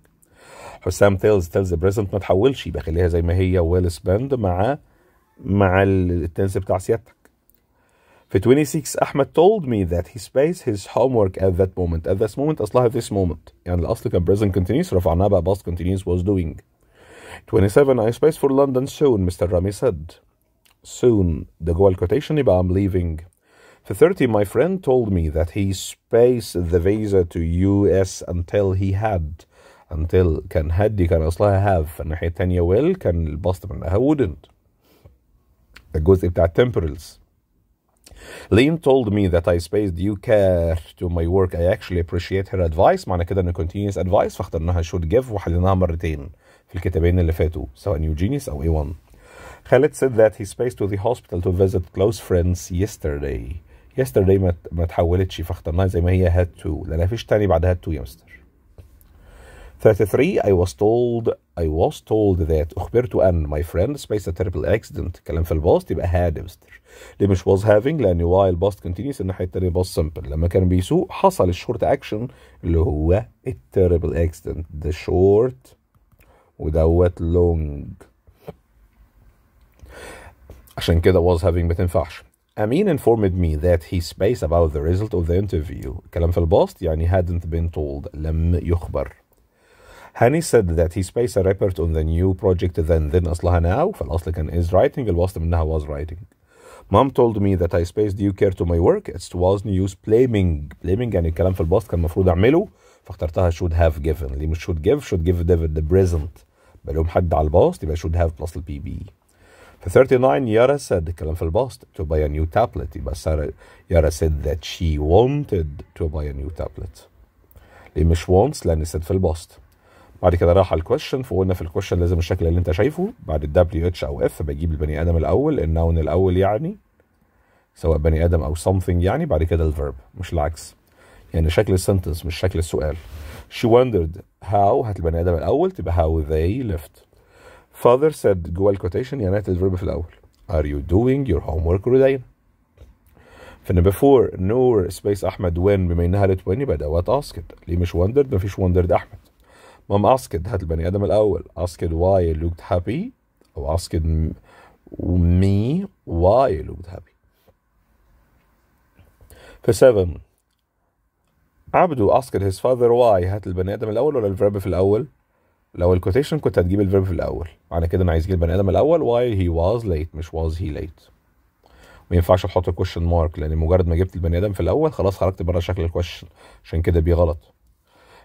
حسام tells tells the present ما تحولش يبقى خليها زي ما هي well spent مع مع التنس بتاع سيادتك For 26, Ahmed told me that he spaced his homework at that moment. At this moment at this moment. and الأصل كان present continues. رفعناها Abbas continues was doing. 27, I space for London soon, Mr. Rami said. Soon, the goal quotation ibam I'm leaving. For 30, my friend told me that he spaced the visa to US until he had. Until can had can Aslah have. and الناحية التانية can كان الباست I wouldn't. الجزء بتاع temporals. Liam told me that I spaced you care to my work I actually appreciate her advice معنى كده ان continuous advice فاخترناها should give وحليناها مرتين في الكتابين اللي فاتوا سواء new genius او A1 Khaled said that he spaced to the hospital to visit close friends yesterday yesterday ما ما اتحولتش فاخترناها زي ما هي had to لان مفيش تاني بعد had to يا مستر 33 I was told I was told that أخبرت أن my friend space a terrible accident كلام في الباست يبقى had مستر ليه مش was having لأن why الباست continuous الناحية التانية باص simple لما كان بيسوق حصل الشورت أكشن اللي هو terrible accident the short ودوت long عشان كده was having ما تنفعش Amin informed me that he spaced about the result of the interview. كلام في الباست يعني hadn't been told لم يخبر. Hani said that he spaced a report on the new project then then أصلها now فالأصل كان is writing الوصل منها was writing Mom told me that I spaced you care to my work it was news blaming blaming يعني الكلام في الباست كان المفروض أعمله فاخترتها should have given Lim مش should give should give David the present بلوم حد على الباست يبقى should have plus the P B. For 39 Yara said الكلام في الباست to buy a new tablet يبقى Sarah Yara said that she wanted to buy a new tablet ليه مش wants لأن said في الباست بعد كده راح على الكويشن فقلنا في الكويشن لازم الشكل اللي انت شايفه بعد الدبليو اتش او اف بجيب البني ادم الاول النون الاول يعني سواء بني ادم او something يعني بعد كده الفيرب مش العكس يعني شكل السنتنس مش شكل السؤال she wondered how هات البني ادم الاول تبقى how they left father said جوه الكوتيشن يعني هات الفيرب في الاول are you doing your homework today فان بيفور نور سبيس احمد وين بما انها لت وين يبقى ده وات اسكت ليه مش وندرد مفيش وندرد احمد المهم اسكت هذا البني ادم الاول اسكت واي لوكت هابي او اسكت مي واي لوكت هابي في 7 عبدو اسكت هيز فاذر واي هات البني ادم الاول ولا الفيرب في الاول لو الكوتيشن كنت هتجيب الفيرب في الاول معنى كده انا عايز اجيب البني ادم الاول واي هي واز ليت مش واز هي ليت ما ينفعش تحط الكوشن مارك لان مجرد ما جبت البني ادم في الاول خلاص خرجت بره شكل الكوشن عشان كده بيه غلط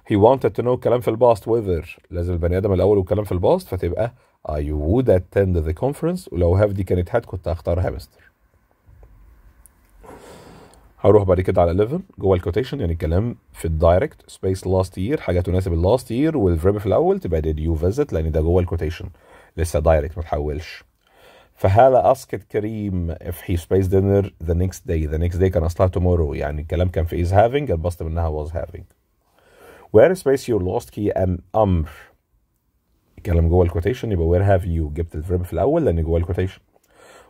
هي wanted to know كلام في الباست whether لازم البني ادم الاول وكلام في الباست فتبقى I would attend the conference ولو هاف دي كانت هات كنت هختار هامستر هروح بعد كده على 11 جوه الكوتيشن يعني الكلام في الدايركت سبيس لاست يير حاجه تناسب اللاست يير والفيرب في الاول تبقى did you visit لان ده جوه الكوتيشن لسه دايركت ما تحولش فهل اسكت كريم if he space dinner the next day the next day كان اصلها tomorrow يعني الكلام كان في is having البسط منها was having وير space your لوست key ام um, amr الكلام جوه الكوتيشن يبقى where have you جبت الفيرب في الاول لان جوه الكوتيشن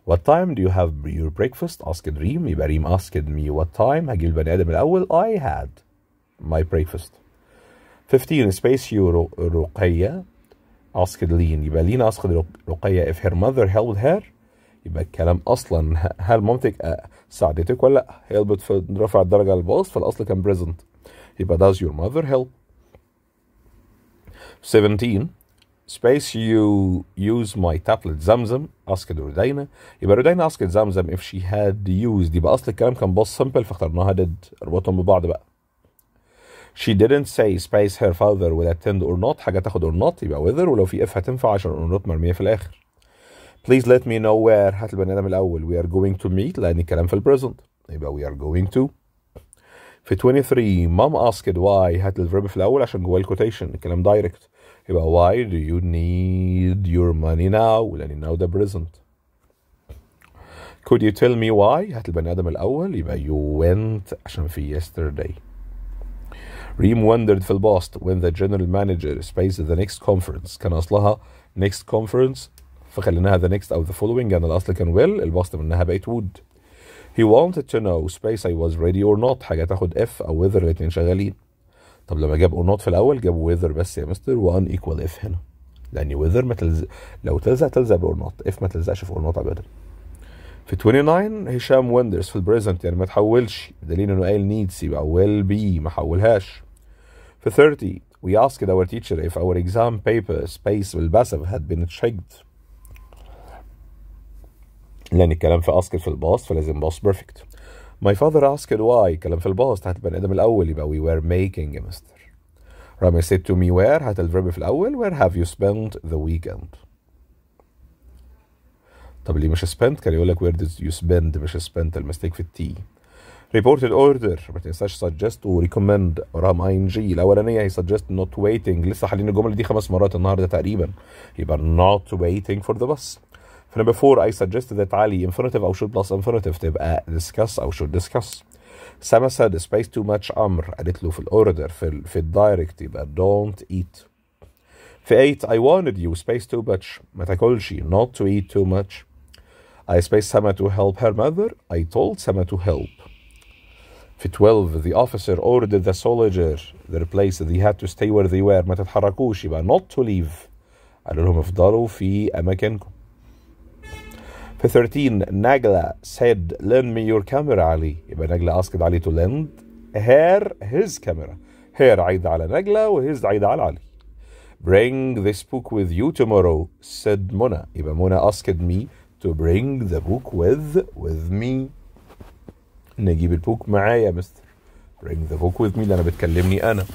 What time do you have your breakfast? Asked ريم يبقى ريم asked me what time. هجيب البني آدم الأول. I had my breakfast. 15 space your رقية asked لين يبقى لين asked رقية if her mother helped her. يبقى الكلام أصلا هل مامتك ساعدتك ولا لأ؟ هي رفع الدرجة للبوست فالأصل كان present. يبقى does your mother help 17 space you use my tablet زمزم asked رودينا يبقى رودينا asked زمزم if she had used يبقى اصل الكلام كان بس simple فاخترناها did اربطهم ببعض بقى she didn't say space her father will attend or not حاجه تاخد or not يبقى whether ولو في if هتنفع عشان or not مرميه في الاخر please let me know where هات البني ادم الاول we are going to meet لان الكلام في البريزنت يبقى we are going to For 23 mom asked why هات الفيرب في الاول عشان جواه الكوتيشن الكلام دايركت يبقى why do you need your money now you know the present could you tell me why هات البني ادم الاول يبقى you went عشان في yesterday ريم wondered في الباست when the general manager spaced the next conference كان اصلها next conference فخليناها the next of the following انا الاصل كان will الباست منها بقت would He wanted to know space I was ready or not حاجة تاخد F أو whether الاتنين شغالين طب لما جاب or not في الأول جاب whether بس يا مستر وان equal F هنا لأن whether ما تلز... لو تلزق تلزق ب or not F ما تلزقش في or not أبدا في 29 هشام وندرز في البريزنت يعني ما تحولش بدليل انه قال نيدس يبقى ويل بي ما حولهاش في 30 we asked our teacher if our exam paper space بالباسف had been checked لان الكلام في اسكت في الباص فلازم باص بيرفكت ماي father asked واي كلام في الباص هات البني ادم الاول يبقى وي وير ميكينج a مستر رامي said تو مي وير هات الفيرب في الاول وير هاف يو spent ذا ويكند طب ليه مش spent كان يقول لك وير did يو spend مش spent المستيك في التي Reported order ما تنساش سجست وريكومند رام اي ان جي الاولانيه هي سجست نوت ويتنج لسه حالين الجمله دي خمس مرات النهارده تقريبا يبقى نوت ويتنج فور ذا bus number four, I suggested that Ali infinitive should plus infinitive تبقى uh, discuss I should discuss. Sama said space too much Amr a little في الأوردر في, ال the directive, don't eat. For 8 I wanted you space too much ما not to eat too much. I spaced Sama to help her mother. I told Sama to help. For 12 the officer ordered the soldier their place they had to stay where they were ما harakushi, but not to leave. don't know if في أماكنكم. في 13 Nagla said lend me your camera علي يبقى نجلة asked علي to lend her his camera her عايدة على نجلة و his عايدة على علي bring this book with you tomorrow said Mona يبقى Mona asked me to bring the book with with me نجيب البوك معايا مستر bring the book with me ده انا بتكلمني انا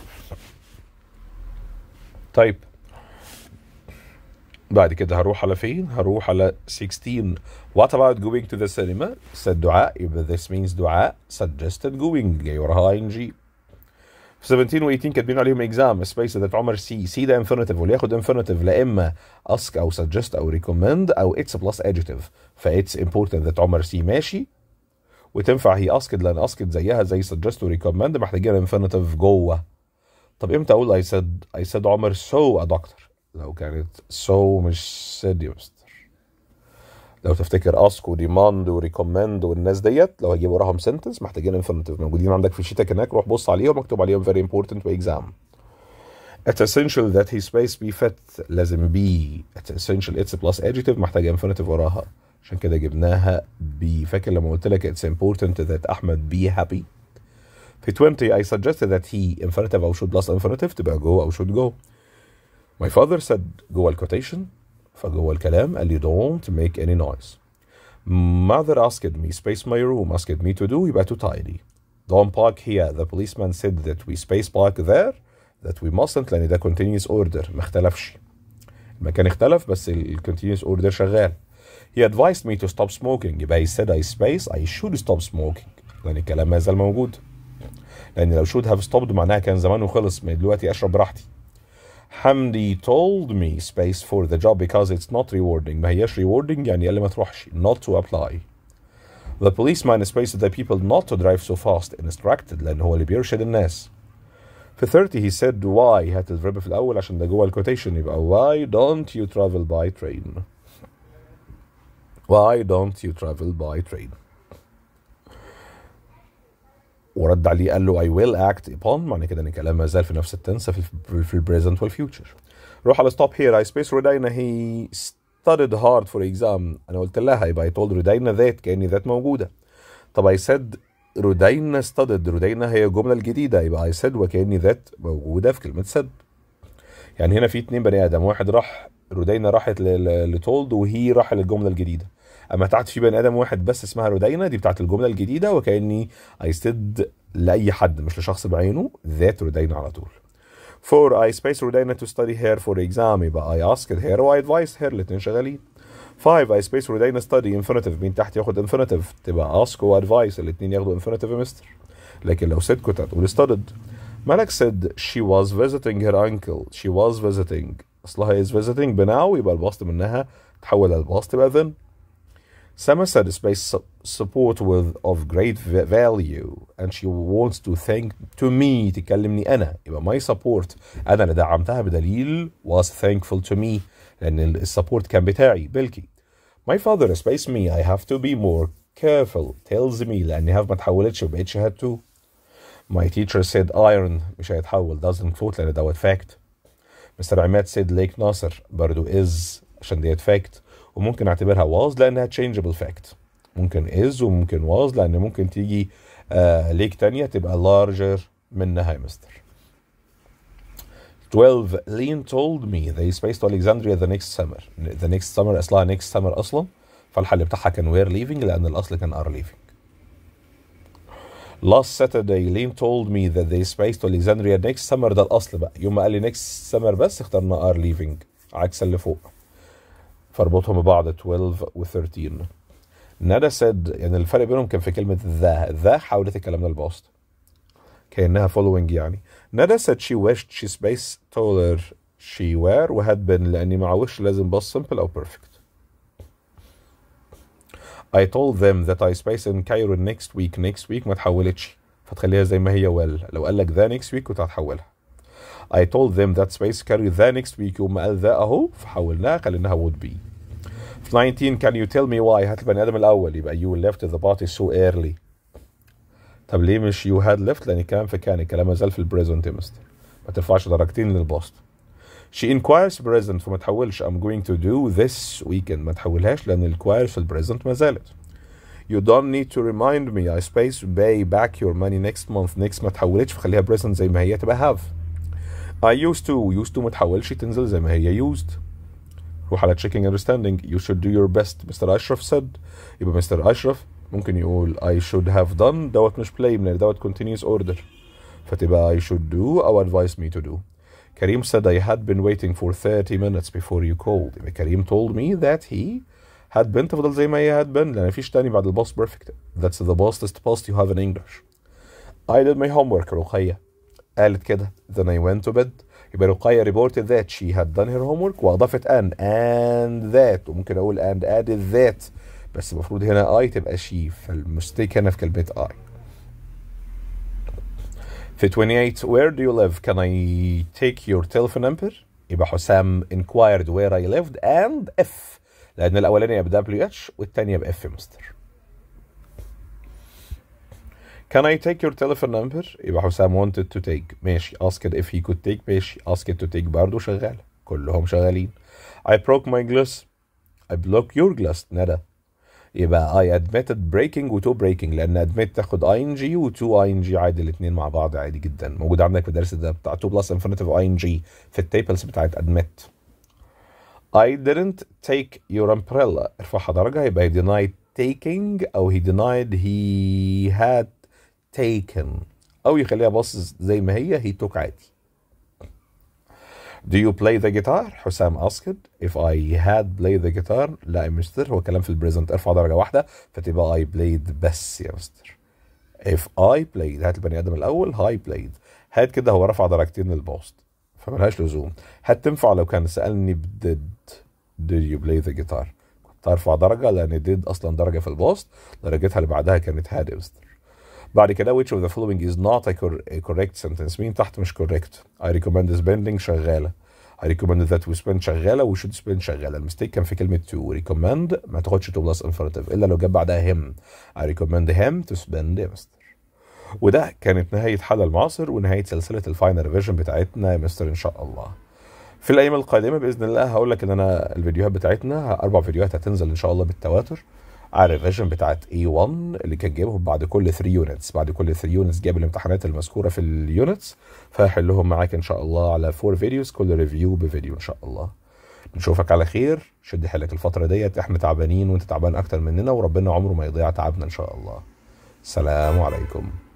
طيب بعد كده هروح على فين؟ هروح على 16 What about going to the cinema؟ said دعاء يبقى this means دعاء suggested going جاي وراها ing 17 و 18 كاتبين عليهم اكزام سبيس that عمر سي سي ده انفينيتيف واللي ياخد انفينيتيف لا اما اسك او سجست او ريكومند او اتس بلس ادجيتيف فاتس امبورتنت ذات عمر سي ماشي وتنفع هي asked لان asked زيها زي سجست وريكومند محتاجين انفينيتيف جوه طب امتى اقول اي said اي said عمر سو ا دكتور لو كانت سو مش مستر لو تفتكر اسك وديماند وريكومند والناس ديت لو هجيب وراهم سنتنس محتاجين انفينيتيف موجودين عندك في شيتك هناك روح بص عليهم مكتوب عليهم فيري امبورتنت to exam It's essential that his space be fit لازم be it's essential it's plus adjective محتاجة infinitive وراها عشان كده جبناها be فاكر لما قلت لك it's important that أحمد be happy في 20 I suggested that he infinitive أو should plus infinitive تبقى go أو should go My father said جوه الكوتيشن فجوه الكلام قال لي don't make any noise. Mother asked me space my room asked me to do يبقى to tidy. Don't park here the policeman said that we space park there that we mustn't لان ده continuous order ما اختلفش. المكان اختلف بس continuous order شغال. He advised me to stop smoking يبقى he said I space I should stop smoking لان الكلام ما زال موجود. لان لو should have stopped معناها كان زمانه خلص من دلوقتي اشرب براحتي. Hamdi told me space for the job because it's not rewarding ما rewarding يعني اللي ما تروحش not to apply The policeman spaced the people not to drive so fast instructed لأن هو اللي بيرشد الناس في 30 he said why هات الفيرب في الأول عشان ده جوه الكوتيشن يبقى why don't you travel by train why don't you travel by train ورد عليه قال له I will act upon معنى كده ان الكلام ما زال في نفس التنس في البريزنت والفيوتشر روح على stop here I space Rodina he studied hard for exam انا قلت لها يبقى I told Rodina that كاني ذات موجوده طب I said Rodina studied Rodina هي الجمله الجديده يبقى I said وكاني ذات موجوده في كلمه said يعني هنا في اتنين بني ادم واحد راح رودينا راحت لتولد وهي راح للجمله الجديده اما تعت في بني ادم واحد بس اسمها رودينا دي بتاعت الجمله الجديده وكاني اي ستيد لاي حد مش لشخص بعينه ذات رودينا على طول For I space Rodina to study her for exam يبقى I asked her واي ادفايس هير الاثنين شغالين 5 I space Rodina study infinitive مين تحت ياخد infinitive تبقى ask و advise الاتنين ياخدوا infinitive مستر لكن لو said كنت هتقول studied ملك said she was visiting her uncle she was visiting اصلها is visiting بناو يبقى الباست منها تحول الباست تبقى then Somerset is based su support with, of great value and she wants to thank to me تكلمني أنا يبقى my support أنا اللي دعمتها بدليل was thankful to me لأن السبورت كان بتاعي بلكي My father is based me I have to be more careful tells me لأني have ما اتحولتش وبقتش had to My teacher said iron مش هيتحول doesn't float لأن دوت fact Mr. عماد said Lake Nasser برضو is عشان ديت fact وممكن اعتبرها واز لانها تشينجبل فاكت ممكن از وممكن واز لان ممكن تيجي آه ليك تانية تبقى larger منها يا مستر 12 Lean told me they spaced to Alexandria the next summer the next summer اصلها next summer اصلا فالحل بتاعها كان we're leaving لان الاصل كان are leaving Last Saturday Lean told me that they spaced to Alexandria next summer ده الأصل بقى يوم ما قال لي next summer بس اخترنا are leaving عكس اللي فوق فاربطهم ببعض 12 و 13 ندى said يعني الفرق بينهم كان في كلمة ذا ذا حاولت الكلام ده للوسط كأنها following يعني ندى said she wished she space taller she were وهاد been لأني ما عوش لازم بس simple أو perfect I told them that I space in Cairo next week next week ما تحولتش فتخليها زي ما هي well لو قال لك ذا next week كنت هتحولها I told them that space the next week يقوم قال ذا أهو فحولناها would be 19 can you tell me why هات البني آدم الأول يبقى you left the party so early طب ليه مش you had left لأن الكلام في كان الكلام ما زال في البريزنت مستر ما ترفعش درجتين للبوست She inquires present فما تحولش I'm going to do this weekend ما تحولهاش لأن الكوايرز في البريزنت ما زالت You don't need to remind me I space pay back your money next month next ما تحولتش فخليها present the ما هي تبقى have I used to used to ما تحاولش تنزل زي ما هي used روح على checking understanding you should do your best Mr. أشرف said يبقى Mr. أشرف ممكن يقول I should have done دوت مش من دوت continuous order فتبقى I should do أو advise me to do Karim said I had been waiting for 30 minutes before you called يبقى Karim told me that he had been تفضل زي ما هي had been لأن فيش تاني بعد الباص perfect that's the bestest past you have in English I did my homework رقية قالت كده then I went to bed يبقى رقية reported that she had done her homework وأضافت an and that وممكن أقول and added that بس المفروض هنا I تبقى she فالمستيك هنا في كلمة I في 28 where do you live can I take your telephone number يبقى حسام inquired where I lived and if لأن الأولانية ب WH والتانية ب F مستر Can I take your telephone number؟ يبقى حسام wanted to take ماشي asked if he could take ماشي asked to take برضه شغال كلهم شغالين I broke my glass I broke your glass ندى يبقى I admitted breaking و to breaking لأن admit تاخد ing و to ing عادي الاتنين مع بعض عادي جدا موجود عندك في الدرس ده بتاع to plus infinitive ing في التيبلز بتاعت admit I didn't take your umbrella ارفعها درجة يبقى he denied taking أو he denied he had taken او يخليها بص زي ما هي هي توك عادي Do you play the guitar? حسام asked if I had played the guitar. لا يا مستر هو كلام في البريزنت ارفع درجة واحدة فتبقى I played بس يا مستر. If I played هات البني آدم الأول I played. هات كده هو رفع درجتين للبوست فملهاش لزوم. هات تنفع لو كان سألني did did you play the guitar؟ كنت هرفع درجة لأن did أصلا درجة في البوست درجتها اللي بعدها كانت had يا مستر. بعد كده which of the following is not a, cor a correct sentence مين تحت مش correct I recommend spending شغالة I recommend that we spend شغالة we should spend شغالة المستيك كان في كلمة to recommend ما تاخدش to plus infinitive إلا لو جاب بعدها him I recommend him to spend يا مستر وده كانت نهاية حل المعاصر ونهاية سلسلة الفاينل ريفيجن بتاعتنا يا مستر إن شاء الله في الايام القادمه باذن الله هقول لك ان انا الفيديوهات بتاعتنا اربع فيديوهات هتنزل ان شاء الله بالتواتر على الريفيجن بتاعت A1 اللي كان جايبهم بعد كل 3 يونتس بعد كل 3 يونتس جاب الامتحانات المذكوره في اليونتس فهحلهم معاك ان شاء الله على 4 فيديوز كل ريفيو بفيديو ان شاء الله نشوفك على خير شد حيلك الفتره ديت احنا تعبانين وانت تعبان اكتر مننا وربنا عمره ما يضيع تعبنا ان شاء الله سلام عليكم